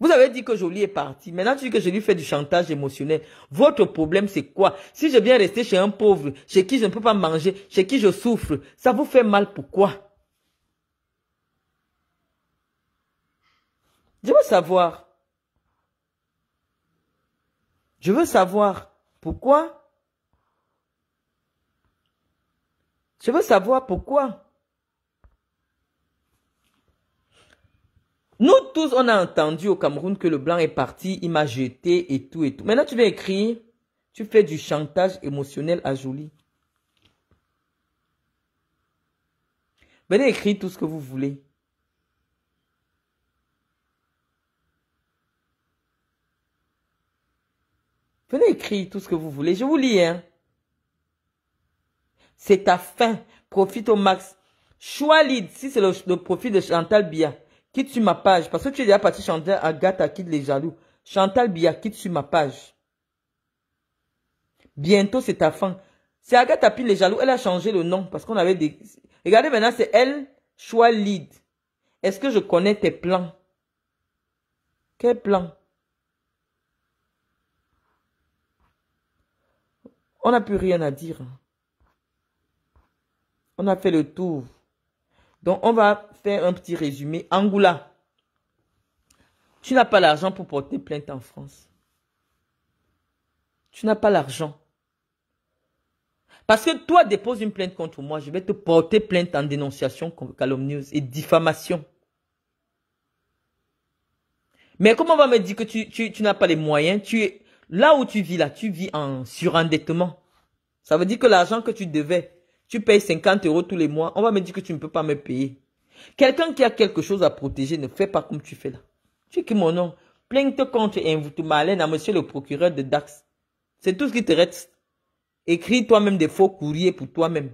Speaker 1: Vous avez dit que Jolie est partie. Maintenant, tu dis que je lui fais du chantage émotionnel. Votre problème, c'est quoi Si je viens rester chez un pauvre, chez qui je ne peux pas manger, chez qui je souffre, ça vous fait mal pourquoi Je veux savoir. Je veux savoir pourquoi. Je veux savoir pourquoi. Nous tous, on a entendu au Cameroun que le blanc est parti, il m'a jeté et tout et tout. Maintenant, tu veux écrire, tu fais du chantage émotionnel à Jolie. Venez écrire tout ce que vous voulez. Venez écrire tout ce que vous voulez. Je vous lis. Hein. C'est ta fin. Profite au max. Choix lead, si c'est le, le profit de Chantal Bia quitte sur ma page. Parce que tu es déjà parti chanter Agatha, quitte les jaloux. Chantal Bia, quitte sur ma page. Bientôt, c'est ta fin. C'est Agatha Pile les jaloux. Elle a changé le nom parce qu'on avait des... Regardez maintenant, c'est elle, choix lead. Est-ce que je connais tes plans? Quel plan? On n'a plus rien à dire. On a fait le tour. Donc, on va faire un petit résumé. Angoula, tu n'as pas l'argent pour porter plainte en France. Tu n'as pas l'argent. Parce que toi déposes une plainte contre moi, je vais te porter plainte en dénonciation calomnieuse et diffamation. Mais comment on va me dire que tu, tu, tu n'as pas les moyens tu es, Là où tu vis, là, tu vis en surendettement. Ça veut dire que l'argent que tu devais, tu payes 50 euros tous les mois, on va me dire que tu ne peux pas me payer. Quelqu'un qui a quelque chose à protéger ne fait pas comme tu fais là. Tu écris qui mon nom Plainte contre Malène à monsieur le procureur de Dax. C'est tout ce qui te reste. Écris toi-même des faux courriers pour toi-même.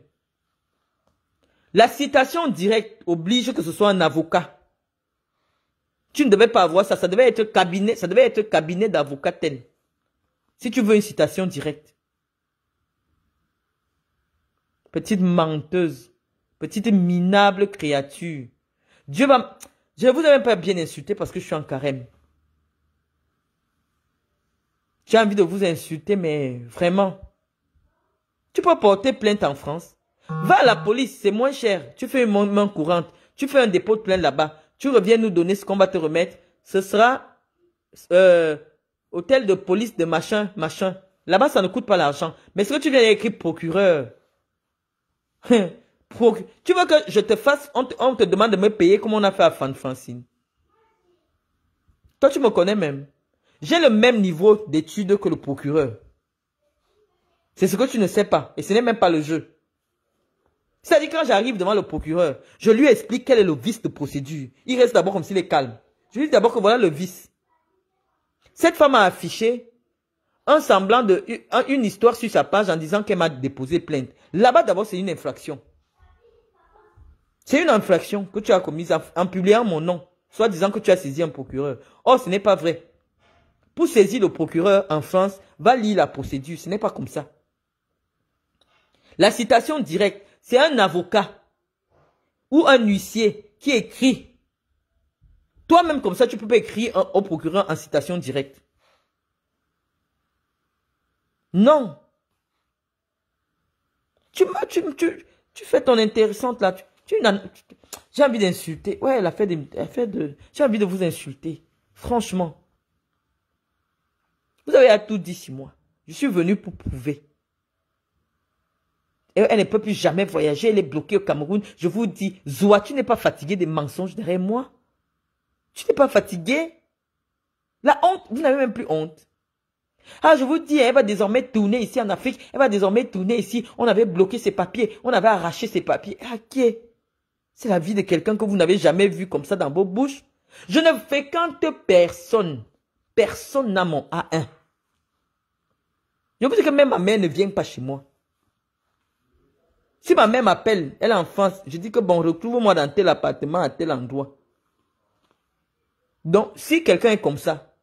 Speaker 1: La citation directe oblige que ce soit un avocat. Tu ne devais pas avoir ça. Ça devait être cabinet, ça devait être cabinet d'avocat. Si tu veux une citation directe petite menteuse, petite minable créature. Dieu va... Je vous même pas bien insulté parce que je suis en carême. J'ai envie de vous insulter, mais vraiment. Tu peux porter plainte en France. Va à la police, c'est moins cher. Tu fais une main courante. Tu fais un dépôt de plainte là-bas. Tu reviens nous donner ce qu'on va te remettre. Ce sera euh, hôtel de police de machin, machin. Là-bas, ça ne coûte pas l'argent. Mais ce que tu viens écrire procureur, Hein, tu veux que je te fasse, on te, demande de me payer comme on a fait à Fan Francine. Toi, tu me connais même. J'ai le même niveau d'études que le procureur. C'est ce que tu ne sais pas. Et ce n'est même pas le jeu. C'est-à-dire quand j'arrive devant le procureur, je lui explique quel est le vice de procédure. Il reste d'abord comme s'il est calme. Je lui dis d'abord que voilà le vice. Cette femme a affiché en semblant de une histoire sur sa page en disant qu'elle m'a déposé plainte. Là-bas, d'abord, c'est une infraction. C'est une infraction que tu as commise en publiant mon nom, soit disant que tu as saisi un procureur. Oh, ce n'est pas vrai. Pour saisir le procureur en France, va lire la procédure. Ce n'est pas comme ça. La citation directe, c'est un avocat ou un huissier qui écrit. Toi-même, comme ça, tu peux pas écrire au procureur en citation directe. Non. Tu, tu, tu fais ton intéressante là. J'ai envie d'insulter. Ouais, elle a fait, des, fait de... J'ai envie de vous insulter. Franchement. Vous avez à tout dit moi. Je suis venu pour prouver. Et elle ne peut plus jamais voyager. Elle est bloquée au Cameroun. Je vous dis, Zoua, tu n'es pas fatigué des mensonges derrière moi. Tu n'es pas fatigué. La honte, vous n'avez même plus honte. Ah, je vous dis, elle va désormais tourner ici en Afrique. Elle va désormais tourner ici. On avait bloqué ses papiers. On avait arraché ses papiers. Ah, qui C'est la vie de quelqu'un que vous n'avez jamais vu comme ça dans vos bouches. Je ne fréquente personne. Personne n'a mon A1. Je vous dis que même ma mère ne vient pas chez moi. Si ma mère m'appelle, elle est en France, je dis que bon, retrouve-moi dans tel appartement, à tel endroit. Donc, si quelqu'un est comme ça,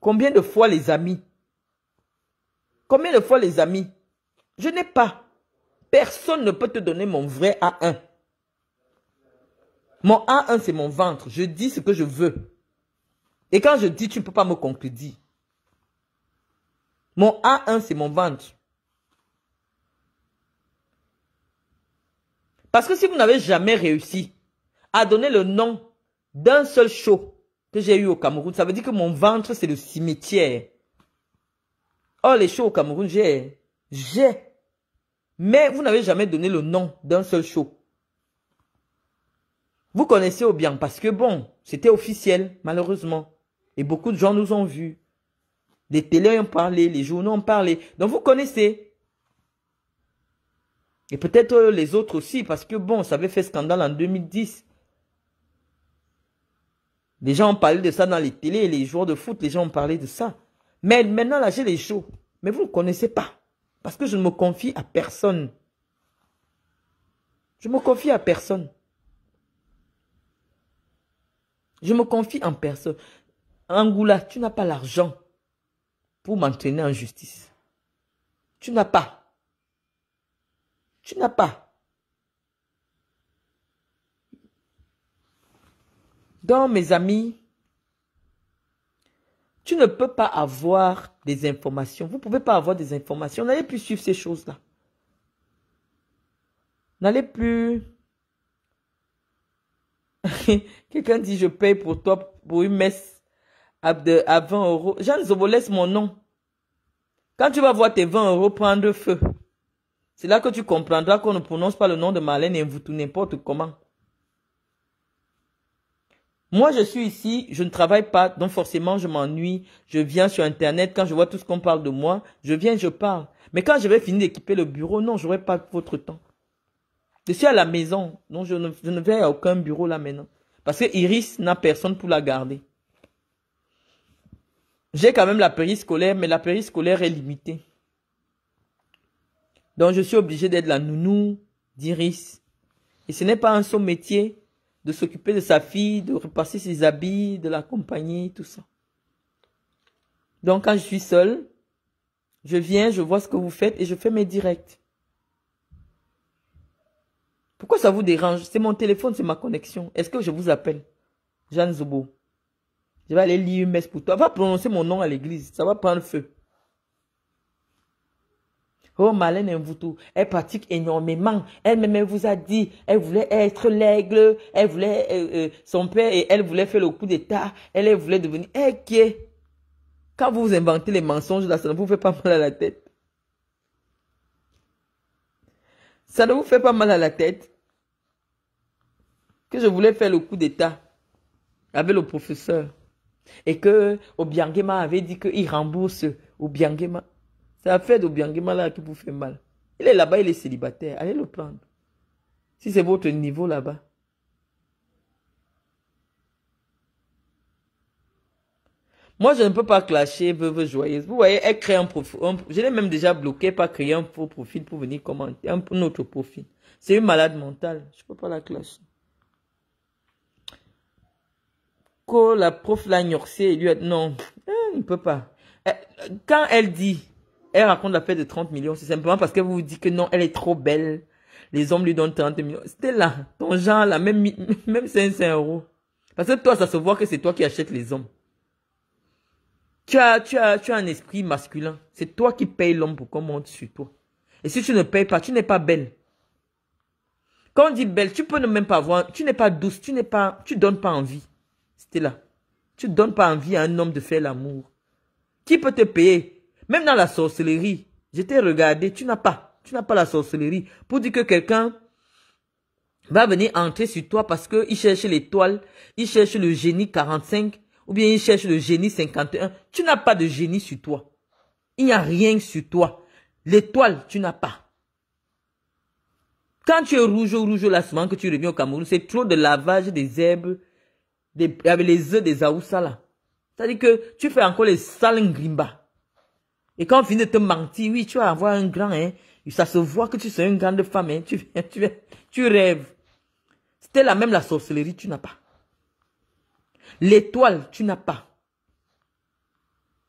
Speaker 1: combien de fois les amis Combien de fois, les amis Je n'ai pas. Personne ne peut te donner mon vrai A1. Mon A1, c'est mon ventre. Je dis ce que je veux. Et quand je dis, tu ne peux pas me conclure Mon A1, c'est mon ventre. Parce que si vous n'avez jamais réussi à donner le nom d'un seul show que j'ai eu au Cameroun, ça veut dire que mon ventre, c'est le cimetière. Oh, les shows au Cameroun, j'ai. J'ai. Mais vous n'avez jamais donné le nom d'un seul show. Vous connaissez au bien, parce que bon, c'était officiel, malheureusement. Et beaucoup de gens nous ont vus. Les télés ont parlé, les journaux ont parlé. Donc vous connaissez. Et peut-être euh, les autres aussi, parce que bon, ça avait fait scandale en 2010. Les gens ont parlé de ça dans les télés, les joueurs de foot, les gens ont parlé de ça. Mais maintenant, là, j'ai les choses. Mais vous ne connaissez pas. Parce que je ne me confie à personne. Je me confie à personne. Je me confie en personne. Angoula, tu n'as pas l'argent pour m'entraîner en justice. Tu n'as pas. Tu n'as pas. Dans mes amis, tu ne peux pas avoir des informations. Vous ne pouvez pas avoir des informations. N'allez plus suivre ces choses-là. N'allez plus... Quelqu'un dit, je paye pour toi, pour une messe à 20 euros. Jeanne vous laisse mon nom. Quand tu vas voir tes 20 euros prendre feu, c'est là que tu comprendras qu'on ne prononce pas le nom de Marlène et vous tout n'importe comment. Moi, je suis ici, je ne travaille pas, donc forcément, je m'ennuie. Je viens sur Internet, quand je vois tout ce qu'on parle de moi, je viens, je parle. Mais quand je vais finir d'équiper le bureau, non, je n'aurai pas votre temps. Je suis à la maison, donc je ne, vais à aucun bureau là maintenant. Parce que Iris n'a personne pour la garder. J'ai quand même la périscolaire, mais la périscolaire est limitée. Donc je suis obligé d'être la nounou d'Iris. Et ce n'est pas un seul métier de s'occuper de sa fille, de repasser ses habits, de l'accompagner, tout ça. Donc quand je suis seul, je viens, je vois ce que vous faites et je fais mes directs. Pourquoi ça vous dérange C'est mon téléphone, c'est ma connexion. Est-ce que je vous appelle Jeanne Zobo. Je vais aller lire une messe pour toi. Va prononcer mon nom à l'église. Ça va prendre feu. Oh, Malène Mvutu, elle pratique énormément. Elle-même, vous a dit, elle voulait être l'aigle, elle voulait, euh, euh, son père, et elle voulait faire le coup d'état, elle, voulait devenir, Quand vous inventez les mensonges, là, ça ne vous fait pas mal à la tête. Ça ne vous fait pas mal à la tête que je voulais faire le coup d'état avec le professeur et que Obiangema avait dit qu'il rembourse Obiangema. C'est l'affaire d'Obiangima là qui vous fait mal. Il est là-bas, il est célibataire. Allez le prendre. Si c'est votre niveau là-bas. Moi, je ne peux pas clasher veuve joyeuse. Vous voyez, elle crée un profil. Je l'ai même déjà bloqué par créer un faux profil pour venir commenter un, autre profil. C'est une malade mentale. Je ne peux pas la clasher. Quand la prof l'a lui a... Non, elle ne peut pas. quand elle dit elle raconte la l'affaire de 30 millions. C'est simplement parce qu'elle vous dit que non, elle est trop belle. Les hommes lui donnent 30 millions. C'était là, ton genre là, même, même 500 euros. Parce que toi, ça se voit que c'est toi qui achètes les hommes. Tu as, tu as, un esprit masculin. C'est toi qui payes l'homme pour qu'on monte sur toi. Et si tu ne payes pas, tu n'es pas belle. Quand on dit belle, tu peux ne même pas voir, tu n'es pas douce, tu n'es pas, tu donnes pas envie. C'était là. Tu donnes pas envie à un homme de faire l'amour. Qui peut te payer même dans la sorcellerie, je t'ai regardé, tu n'as pas. Tu n'as pas la sorcellerie. Pour dire que quelqu'un va venir entrer sur toi parce qu'il cherche l'étoile, il cherche le génie 45 ou bien il cherche le génie 51. Tu n'as pas de génie sur toi. Il n'y a rien sur toi. L'étoile, tu n'as pas. Quand tu es rouge, rouge, là, souvent que tu reviens au Cameroun, c'est trop de lavage des herbes, des, avec les œufs des Aoussa, C'est-à-dire que tu fais encore les salingrimba. Et quand on finit de te mentir, oui, tu vas avoir un grand, hein. Ça se voit que tu es une grande femme, hein. Tu, tu, tu rêves. C'était la même la sorcellerie, tu n'as pas. L'étoile, tu n'as pas.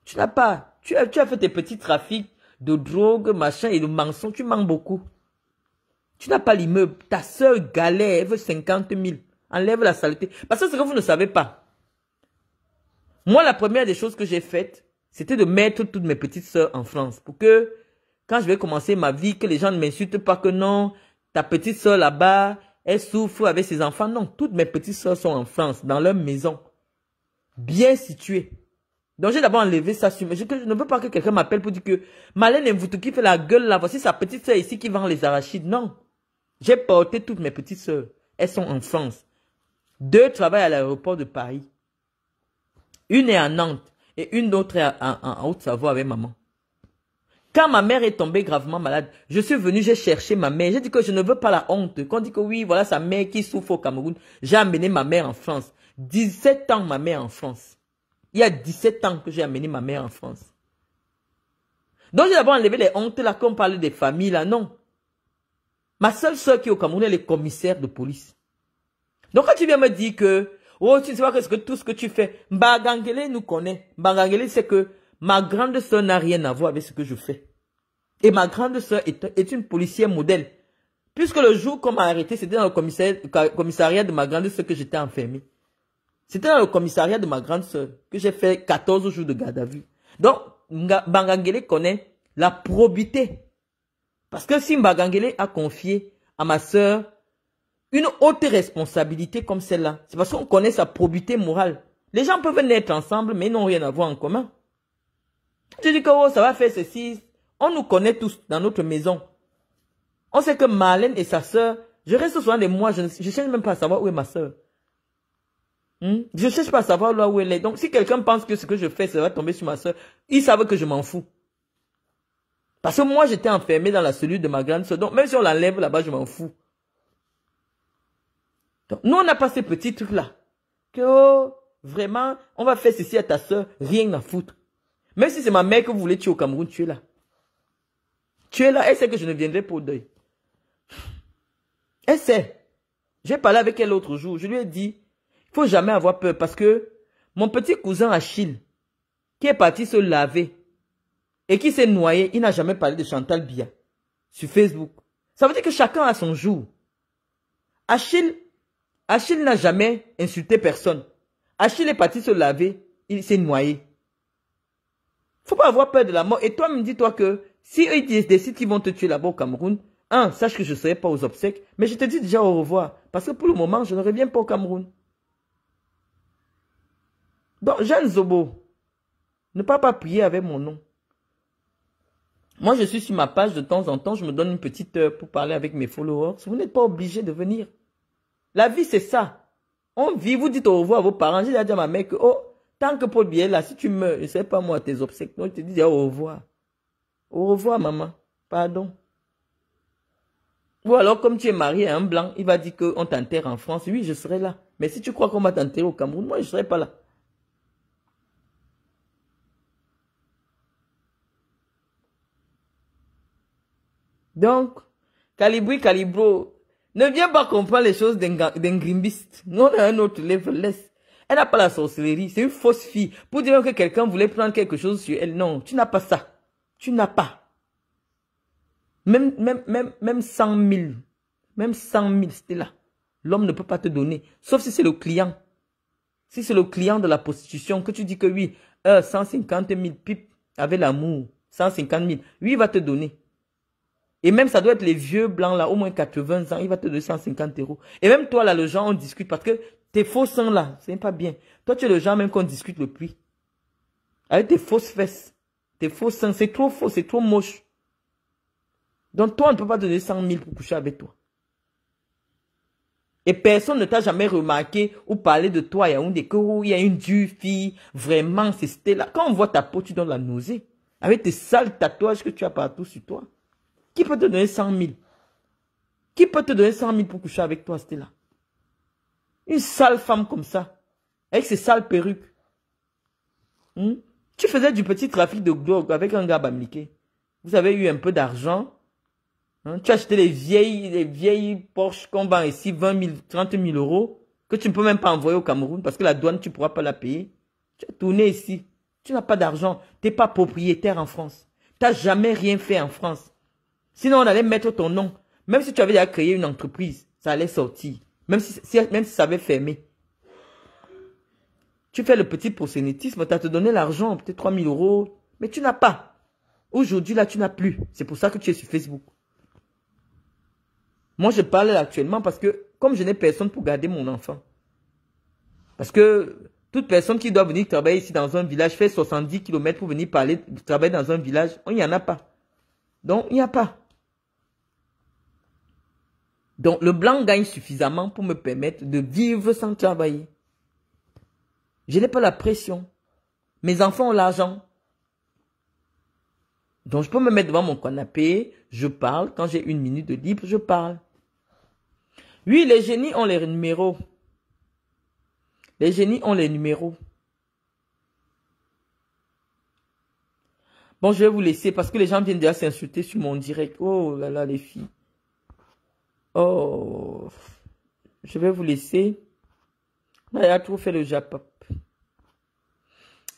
Speaker 1: Tu n'as pas. Tu as, tu as fait tes petits trafics de drogue, machin, et de mensonges. Tu manques beaucoup. Tu n'as pas l'immeuble. Ta soeur galève 50 000. Enlève la saleté. Parce que ce que vous ne savez pas. Moi, la première des choses que j'ai faites, c'était de mettre toutes mes petites sœurs en France pour que quand je vais commencer ma vie, que les gens ne m'insultent pas que non, ta petite sœur là-bas, elle souffre avec ses enfants. Non, toutes mes petites sœurs sont en France, dans leur maison, bien situées. Donc j'ai d'abord enlevé ça sur je, ne veux pas que quelqu'un m'appelle pour dire que Malène vous qui fait la gueule là, voici sa petite sœur ici qui vend les arachides. Non, j'ai porté toutes mes petites sœurs. Elles sont en France. Deux travaillent à l'aéroport de Paris. Une est à Nantes et une autre en, Haute-Savoie avec maman. Quand ma mère est tombée gravement malade, je suis venue, j'ai cherché ma mère. J'ai dit que je ne veux pas la honte. Quand on dit que oui, voilà sa mère qui souffre au Cameroun. J'ai amené ma mère en France. 17 ans, ma mère en France. Il y a 17 ans que j'ai amené ma mère en France. Donc, j'ai d'abord enlevé les hontes là, qu'on parle des familles là, non. Ma seule soeur qui est au Cameroun, elle est commissaire de police. Donc, quand tu viens me dire que Oh, tu sais pas que tout ce que tu fais. Mbagangele nous connaît. Mbagangele c'est que ma grande sœur n'a rien à voir avec ce que je fais. Et ma grande sœur est, est une policière modèle. Puisque le jour qu'on m'a arrêté, c'était dans le commissariat, de ma grande sœur que j'étais enfermé. C'était dans le commissariat de ma grande sœur que j'ai fait 14 jours de garde à vue. Donc, Mbagangele connaît la probité. Parce que si Mbagangele a confié à ma sœur une haute responsabilité comme celle-là. C'est parce qu'on connaît sa probité morale. Les gens peuvent naître ensemble, mais n'ont rien à voir en commun. Tu dis que oh, ça va faire ceci. On nous connaît tous dans notre maison. On sait que Marlène et sa sœur, je reste soin de moi, je ne je cherche même pas à savoir où est ma sœur. Je hmm? Je cherche pas à savoir là où elle est. Donc si quelqu'un pense que ce que je fais, ça va tomber sur ma sœur, il savent que je m'en fous. Parce que moi, j'étais enfermé dans la cellule de ma grande soeur. Donc même si on l'enlève là-bas, je m'en fous. Donc, nous, on n'a pas ces petits trucs-là. Que, oh, vraiment, on va faire ceci à ta soeur, rien à foutre. Même si c'est ma mère que vous voulez tuer au Cameroun, tu es là. Tu es là, elle sait que je ne viendrai pas au deuil. Elle sait. J'ai parlé avec elle l'autre jour, je lui ai dit, il faut jamais avoir peur parce que mon petit cousin Achille, qui est parti se laver et qui s'est noyé, il n'a jamais parlé de Chantal Bia sur Facebook. Ça veut dire que chacun a son jour. Achille Achille n'a jamais insulté personne. Achille est parti se laver, il s'est noyé. Faut pas avoir peur de la mort. Et toi, me dis-toi que si eux ils décident qu'ils vont te tuer là-bas au Cameroun, un, sache que je ne serai pas aux obsèques, mais je te dis déjà au revoir. Parce que pour le moment, je ne reviens pas au Cameroun. Donc, Jeanne Zobo, ne pas pas prier avec mon nom. Moi, je suis sur ma page de temps en temps, je me donne une petite heure pour parler avec mes followers. Vous n'êtes pas obligé de venir. La vie, c'est ça. On vit, vous dites au revoir à vos parents. J'ai déjà dit à ma mère que, oh, tant que Paul Biella, là, si tu meurs, je sais pas moi, tes obsèques, non, je te dis au revoir. Au revoir, maman. Pardon. Ou alors, comme tu es marié à un blanc, il va dire qu'on t'enterre en France. Oui, je serai là. Mais si tu crois qu'on va t'enterrer au Cameroun, moi, je ne serai pas là. Donc, Calibri, Calibro, ne viens pas comprendre les choses d'un grimbiste. Non, on a un autre level, laisse. Elle n'a pas la sorcellerie, c'est une fausse fille. Pour dire que quelqu'un voulait prendre quelque chose sur elle, non, tu n'as pas ça. Tu n'as pas. Même, même, même, même 100 000, même 100 000, c'était là. L'homme ne peut pas te donner, sauf si c'est le client. Si c'est le client de la prostitution, que tu dis que oui, euh, 150 000 pipes avec l'amour, 150 000, Oui, il va te donner. Et même, ça doit être les vieux blancs, là, au moins 80 ans. Il va te donner 150 euros. Et même toi, là, le genre, on discute parce que tes faux seins, là, ce n'est pas bien. Toi, tu es le genre même qu'on discute le prix. Avec tes fausses fesses. Tes faux seins, c'est trop faux, c'est trop moche. Donc, toi, on ne peut pas donner 100 000 pour coucher avec toi. Et personne ne t'a jamais remarqué ou parlé de toi, Yaoundé, que oh, il y a une dure fille, vraiment, c'est Stella. Quand on voit ta peau, tu donnes la nausée. Avec tes sales tatouages que tu as partout sur toi. Qui peut te donner 100 000 Qui peut te donner 100 000 pour coucher avec toi, Stella Une sale femme comme ça, avec ses sales perruques. Hmm? Tu faisais du petit trafic de drogue avec un gars bamliqué. Vous avez eu un peu d'argent. Hein? Tu as acheté les vieilles, les vieilles Porsche qu'on vend ici, 20 000, 30 000 euros, que tu ne peux même pas envoyer au Cameroun parce que la douane, tu ne pourras pas la payer. Tu as tourné ici. Tu n'as pas d'argent. Tu n'es pas propriétaire en France. Tu n'as jamais rien fait en France. Sinon, on allait mettre ton nom. Même si tu avais déjà créé une entreprise, ça allait sortir. Même si, même si ça avait fermé. Tu fais le petit procénétisme, tu as te donné l'argent, peut-être 3000 euros, mais tu n'as pas. Aujourd'hui, là, tu n'as plus. C'est pour ça que tu es sur Facebook. Moi, je parle actuellement parce que, comme je n'ai personne pour garder mon enfant, parce que toute personne qui doit venir travailler ici dans un village fait 70 km pour venir parler, travailler dans un village, il n'y en a pas. Donc, il n'y a pas. Donc le blanc gagne suffisamment pour me permettre de vivre sans travailler. Je n'ai pas la pression. Mes enfants ont l'argent. Donc je peux me mettre devant mon canapé, je parle. Quand j'ai une minute de libre, je parle. Oui, les génies ont les numéros. Les génies ont les numéros. Bon, je vais vous laisser parce que les gens viennent déjà s'insulter sur mon direct. Oh là là, les filles. Oh, je vais vous laisser. Il a trop fait le japop.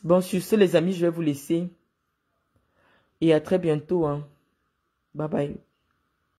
Speaker 1: Bon, sur ce, les amis, je vais vous laisser. Et à très bientôt. Hein. Bye bye.